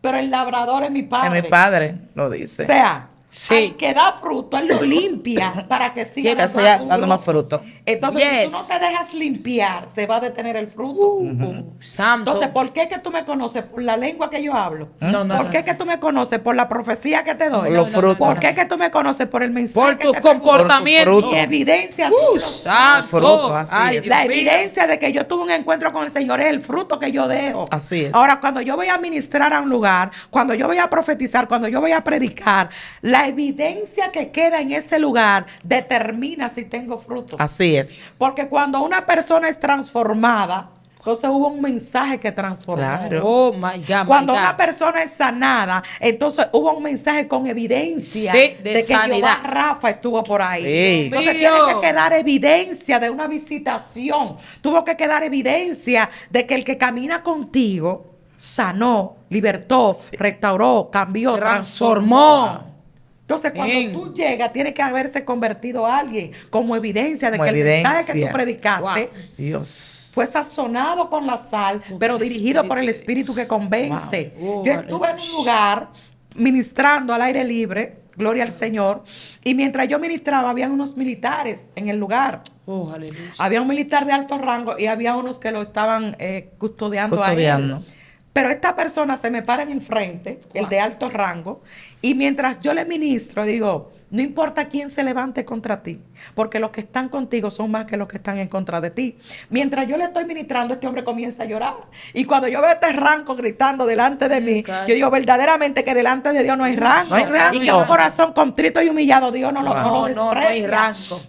pero el labrador es mi padre. Es mi padre, lo dice. O sea, Sí. que da fruto, él lo limpia para que siga dando, más fruto. Entonces, si tú no te dejas limpiar, se va a detener el fruto. Uh-huh. Uh-huh. Santo. Entonces, ¿por qué que tú me conoces? Por la lengua que yo hablo. No, no, ¿Por qué es que tú me conoces? Por la profecía que te doy. Por los frutos. ¿Por qué que tú me conoces? Por el mensaje. Por tu comportamiento. Por tu evidencia. Uh, la evidencia de que yo tuve un encuentro con el Señor es el fruto que yo dejo. Así es. Ahora, cuando yo voy a ministrar a un lugar, cuando yo voy a profetizar, cuando yo voy a predicar, la evidencia que queda en ese lugar determina si tengo fruto. Así es. Porque cuando una persona es transformada, entonces hubo un mensaje que transformó. Oh, cuando una persona es sanada, entonces hubo un mensaje con evidencia de, que Rafa estuvo por ahí. Entonces tiene que quedar evidencia de una visitación. Tuvo que quedar evidencia de que el que camina contigo sanó, libertó, restauró, cambió, transformó. Entonces, cuando tú llegas, tiene que haberse convertido a alguien como evidencia de que el mensaje que tú predicaste fue sazonado con la sal, pero dirigido por el Espíritu que convence. Yo estuve en un lugar ministrando al aire libre, gloria al Señor. Y mientras yo ministraba, habían unos militares en el lugar. Oh, había un militar de alto rango y había unos que lo estaban eh, custodiando, pero esta persona se me para en el frente, el de alto rango, y mientras yo le ministro, digo, no importa quién se levante contra ti, porque los que están contigo son más que los que están en contra de ti. Mientras yo le estoy ministrando, este hombre comienza a llorar. Y cuando yo veo este rango gritando delante de mí, yo digo, verdaderamente que delante de Dios no hay rango. Y un corazón contrito y humillado, Dios no, lo, conoce.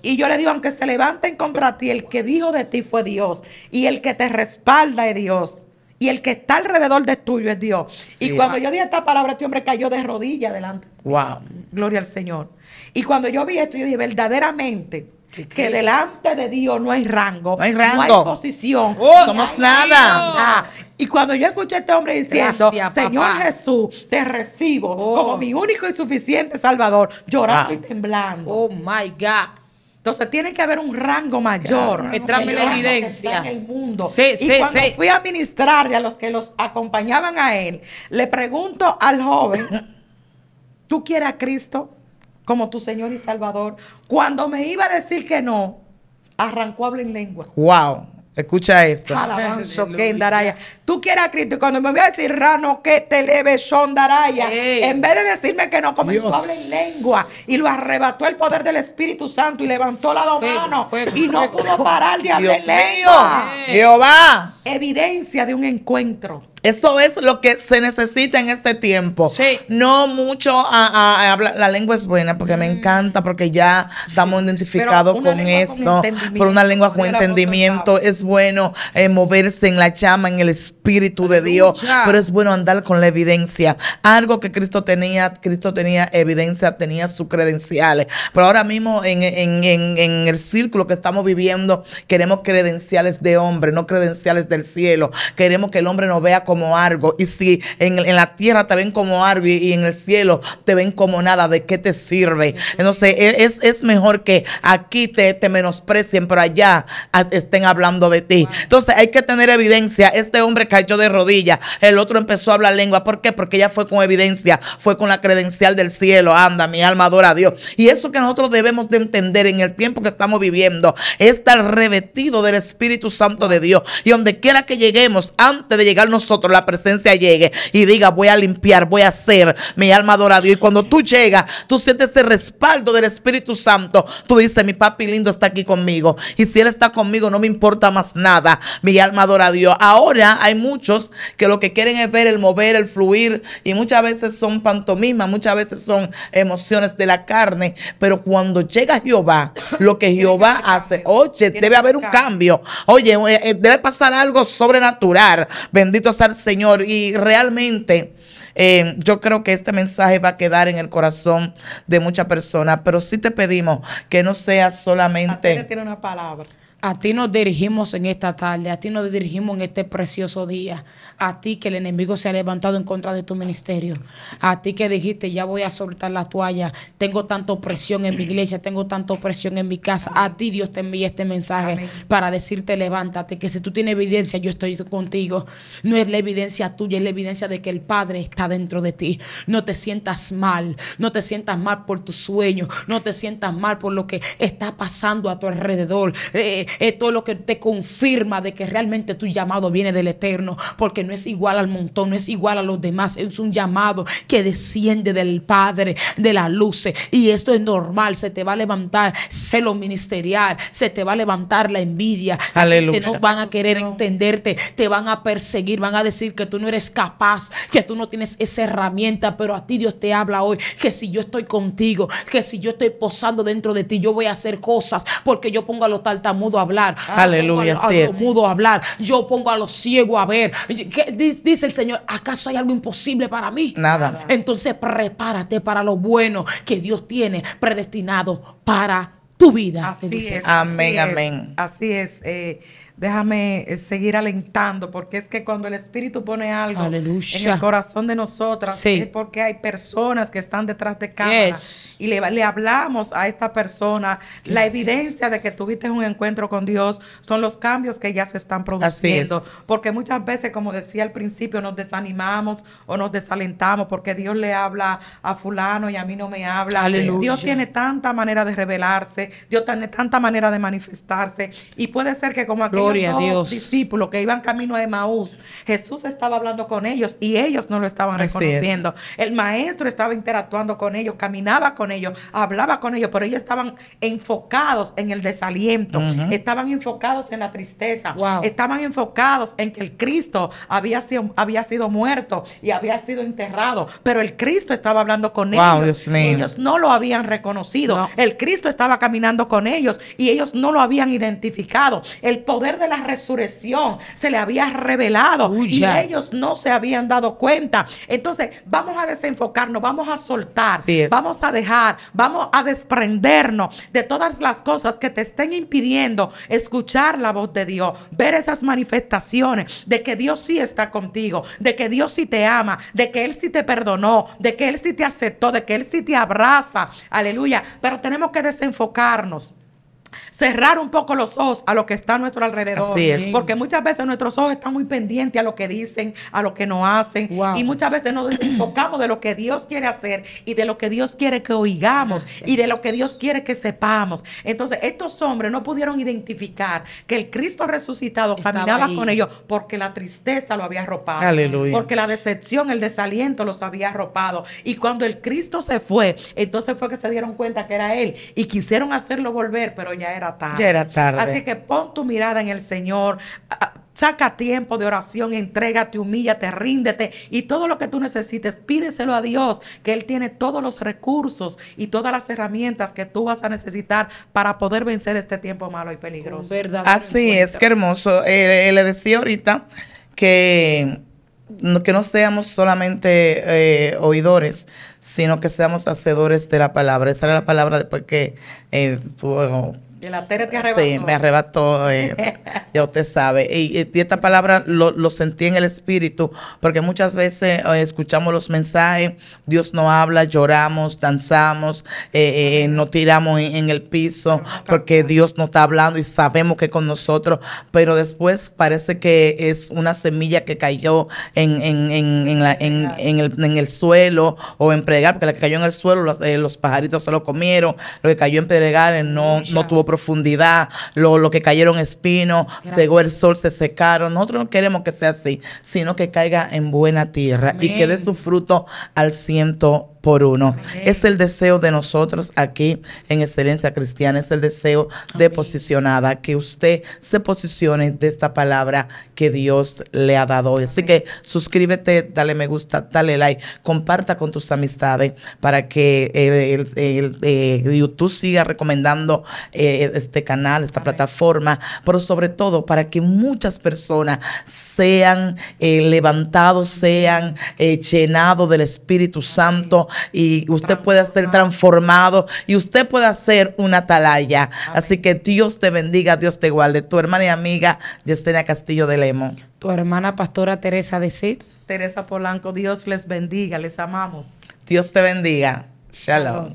Y yo le digo, aunque se levanten contra ti, el que dijo de ti fue Dios. Y el que te respalda es Dios. Y el que está alrededor de tuyo es Dios. y cuando yo di esta palabra, este hombre cayó de rodillas delante. Wow. Gloria al Señor. Y cuando yo vi esto, yo dije, verdaderamente, que delante de Dios no hay rango, no hay, posición, oh, somos nada. Y cuando yo escuché a este hombre diciendo, Señor Jesús, te recibo oh. como mi único y suficiente Salvador, llorando ah. y temblando. Oh my God. Entonces tiene que haber un rango mayor. evidencia. en el mundo. y cuando fui a ministrarle a los que los acompañaban a él, le pregunto al joven, ¿tú quieres a Cristo como tu Señor y Salvador? Cuando me iba a decir que no, arrancó a hablar en lengua. ¡Wow! Escucha esto. Alabanzo que Daraya. Tú quieras Cristo y cuando me voy a decir rano que te leve son Daraya, en vez de decirme que no comenzó a hablar en lengua y lo arrebató el poder del Espíritu Santo y levantó la dos manos y no pudo parar de hablar en lengua. Jehová. Evidencia de un encuentro. Eso es lo que se necesita en este tiempo. Sí. No mucho a, hablar. La lengua es buena porque me mm. encanta, porque ya estamos identificados con esto. por una lengua con entendimiento. Es bueno eh, moverse en la chama, en el espíritu de Dios. Pero es bueno andar con la evidencia. Algo que Cristo tenía, Cristo tenía evidencia, tenía sus credenciales. Pero ahora mismo en, en el círculo que estamos viviendo, queremos credenciales de hombre, no credenciales del cielo. Queremos que el hombre nos vea como como algo, y si en, la tierra te ven como algo y, en el cielo te ven como nada, ¿de qué te sirve? Entonces, e, es, es mejor que aquí te, menosprecien, pero allá estén hablando de ti. Entonces, hay que tener evidencia. Este hombre cayó de rodillas, el otro empezó a hablar lengua. ¿Por qué? Porque ya fue con evidencia, fue con la credencial del cielo. Anda, mi alma adora a Dios. Y eso que nosotros debemos de entender en el tiempo que estamos viviendo, es estar revestido del Espíritu Santo de Dios. Y donde quiera que lleguemos, antes de llegar nosotros, la presencia llegue y diga, voy a limpiar, voy a hacer, mi alma adora a Dios. Y cuando tú llegas, tú sientes el respaldo del Espíritu Santo. Tú dices, mi papi lindo está aquí conmigo. Y si Él está conmigo, no me importa más nada. Mi alma adora a Dios. Ahora hay muchos que lo que quieren es ver el mover, el fluir. Y muchas veces son pantomimas, muchas veces son emociones de la carne. Pero cuando llega Jehová, lo que Jehová hace, oye, debe haber un cambio. Oye, eh, eh, debe pasar algo sobrenatural. Bendito sea el Señor. Y realmente... Eh, yo creo que este mensaje va a quedar en el corazón de muchas personas, pero si te pedimos que no sea solamente... una palabra. A ti nos dirigimos en esta tarde, a ti nos dirigimos en este precioso día, a ti que el enemigo se ha levantado en contra de tu ministerio, a ti que dijiste, ya voy a soltar la toalla, tengo tanta presión en mi iglesia, tengo tanta presión en mi casa, a ti Dios te envía este mensaje para decirte, levántate, que si tú tienes evidencia, yo estoy contigo. No es la evidencia tuya, es la evidencia de que el Padre está dentro de ti. No te sientas mal, no te sientas mal por tus sueños, no te sientas mal por lo que está pasando a tu alrededor. Eh, esto es lo que te confirma de que realmente tu llamado viene del Eterno, porque no es igual al montón, no es igual a los demás, es un llamado que desciende del Padre, de la luz, y esto es normal, se te va a levantar celo ministerial, se te va a levantar la envidia, que no van a querer entenderte, te van a perseguir, van a decir que tú no eres capaz, que tú no tienes esa herramienta, pero a ti Dios te habla hoy, que si yo estoy contigo, que si yo estoy posando dentro de ti, yo voy a hacer cosas, porque yo pongo a los tartamudos hablar. Ah, Aleluya. así es, a hablar. Yo pongo a los ciegos a ver. dice el Señor, ¿acaso hay algo imposible para mí? Nada. Entonces prepárate para lo bueno que Dios tiene predestinado para tu vida. Así es. Amén, amén. así es. Eh, déjame eh, seguir alentando, porque es que cuando el Espíritu pone algo en el corazón de nosotras, es porque hay personas que están detrás de cámara y le, hablamos a esta persona. La evidencia de que tuviste un encuentro con Dios son los cambios que ya se están produciendo, porque muchas veces, como decía al principio, nos desanimamos o nos desalentamos porque Dios le habla a fulano y a mí no me habla. Dios tiene tanta manera de revelarse, Dios tiene tanta manera de manifestarse y puede ser que como aquí Dios. discípulos que iban camino a Emaús, Jesús estaba hablando con ellos y ellos no lo estaban reconociendo. El maestro estaba interactuando con ellos, caminaba con ellos, hablaba con ellos, pero ellos estaban enfocados en el desaliento, estaban enfocados en la tristeza, estaban enfocados en que el Cristo había sido, había sido muerto y había sido enterrado, pero el Cristo estaba hablando con ellos. ellos no lo habían reconocido. El Cristo estaba caminando con ellos y ellos no lo habían identificado. El poder de la resurrección se le había revelado y ellos no se habían dado cuenta. Entonces, vamos a desenfocarnos, vamos a soltar, vamos a dejar, vamos a desprendernos de todas las cosas que te estén impidiendo escuchar la voz de Dios, ver esas manifestaciones de que Dios sí está contigo, de que Dios sí te ama, de que Él sí te perdonó, de que Él sí te aceptó, de que Él sí te abraza. Aleluya. Pero tenemos que desenfocarnos cerrar un poco los ojos a lo que está a nuestro alrededor. Porque muchas veces nuestros ojos están muy pendientes a lo que dicen, a lo que no hacen. Y muchas veces nos desenfocamos de lo que Dios quiere hacer y de lo que Dios quiere que oigamos y de lo que Dios quiere que sepamos. Entonces, estos hombres no pudieron identificar que el Cristo resucitado caminaba con ellos porque la tristeza lo había arropado. Porque la decepción, el desaliento los había arropado. Y cuando el Cristo se fue, entonces fue que se dieron cuenta que era Él y quisieron hacerlo volver, pero ya ya era tarde. Así que pon tu mirada en el Señor. Saca tiempo de oración, humilla, humíllate, ríndete y todo lo que tú necesites, pídeselo a Dios, que Él tiene todos los recursos y todas las herramientas que tú vas a necesitar para poder vencer este tiempo malo y peligroso. Así es, qué hermoso. Eh, eh, le decía ahorita que no, que no seamos solamente eh, oidores, sino que seamos hacedores de la palabra. Esa era la palabra después que tú, Sí, me arrebató, eh, ya usted sabe. Y, esta palabra lo, sentí en el espíritu, porque muchas veces eh, escuchamos los mensajes, Dios no habla, lloramos, danzamos, eh, no nos tiramos en, el piso, porque Dios no está hablando y sabemos que con nosotros, pero después parece que es una semilla que cayó en, en, el, suelo o en pregar, porque la que cayó en el suelo, los, pajaritos se lo comieron, lo que cayó en pregar no, no tuvo profundidad, lo, que cayeron espinos, llegó el sol, se secaron. Nosotros no queremos que sea así, sino que caiga en buena tierra y que dé su fruto al ciento por uno. Es el deseo de nosotros aquí en Excelencia Cristiana, es el deseo de posicionada, que usted se posicione de esta palabra que Dios le ha dado hoy. Así que suscríbete, dale me gusta, dale like, comparta con tus amistades para que el, eh, YouTube siga recomendando eh, este canal, esta plataforma, pero sobre todo para que muchas personas sean eh, levantados, sean llenados del Espíritu Santo y usted puede ser transformado y usted puede ser una atalaya. Así que Dios te bendiga, Dios te guarde. Tu hermana y amiga Yesenia Castillo de Lemo. Tu hermana pastora Teresa de Cid. Teresa Polanco, Dios les bendiga, les amamos. Dios te bendiga. Shalom.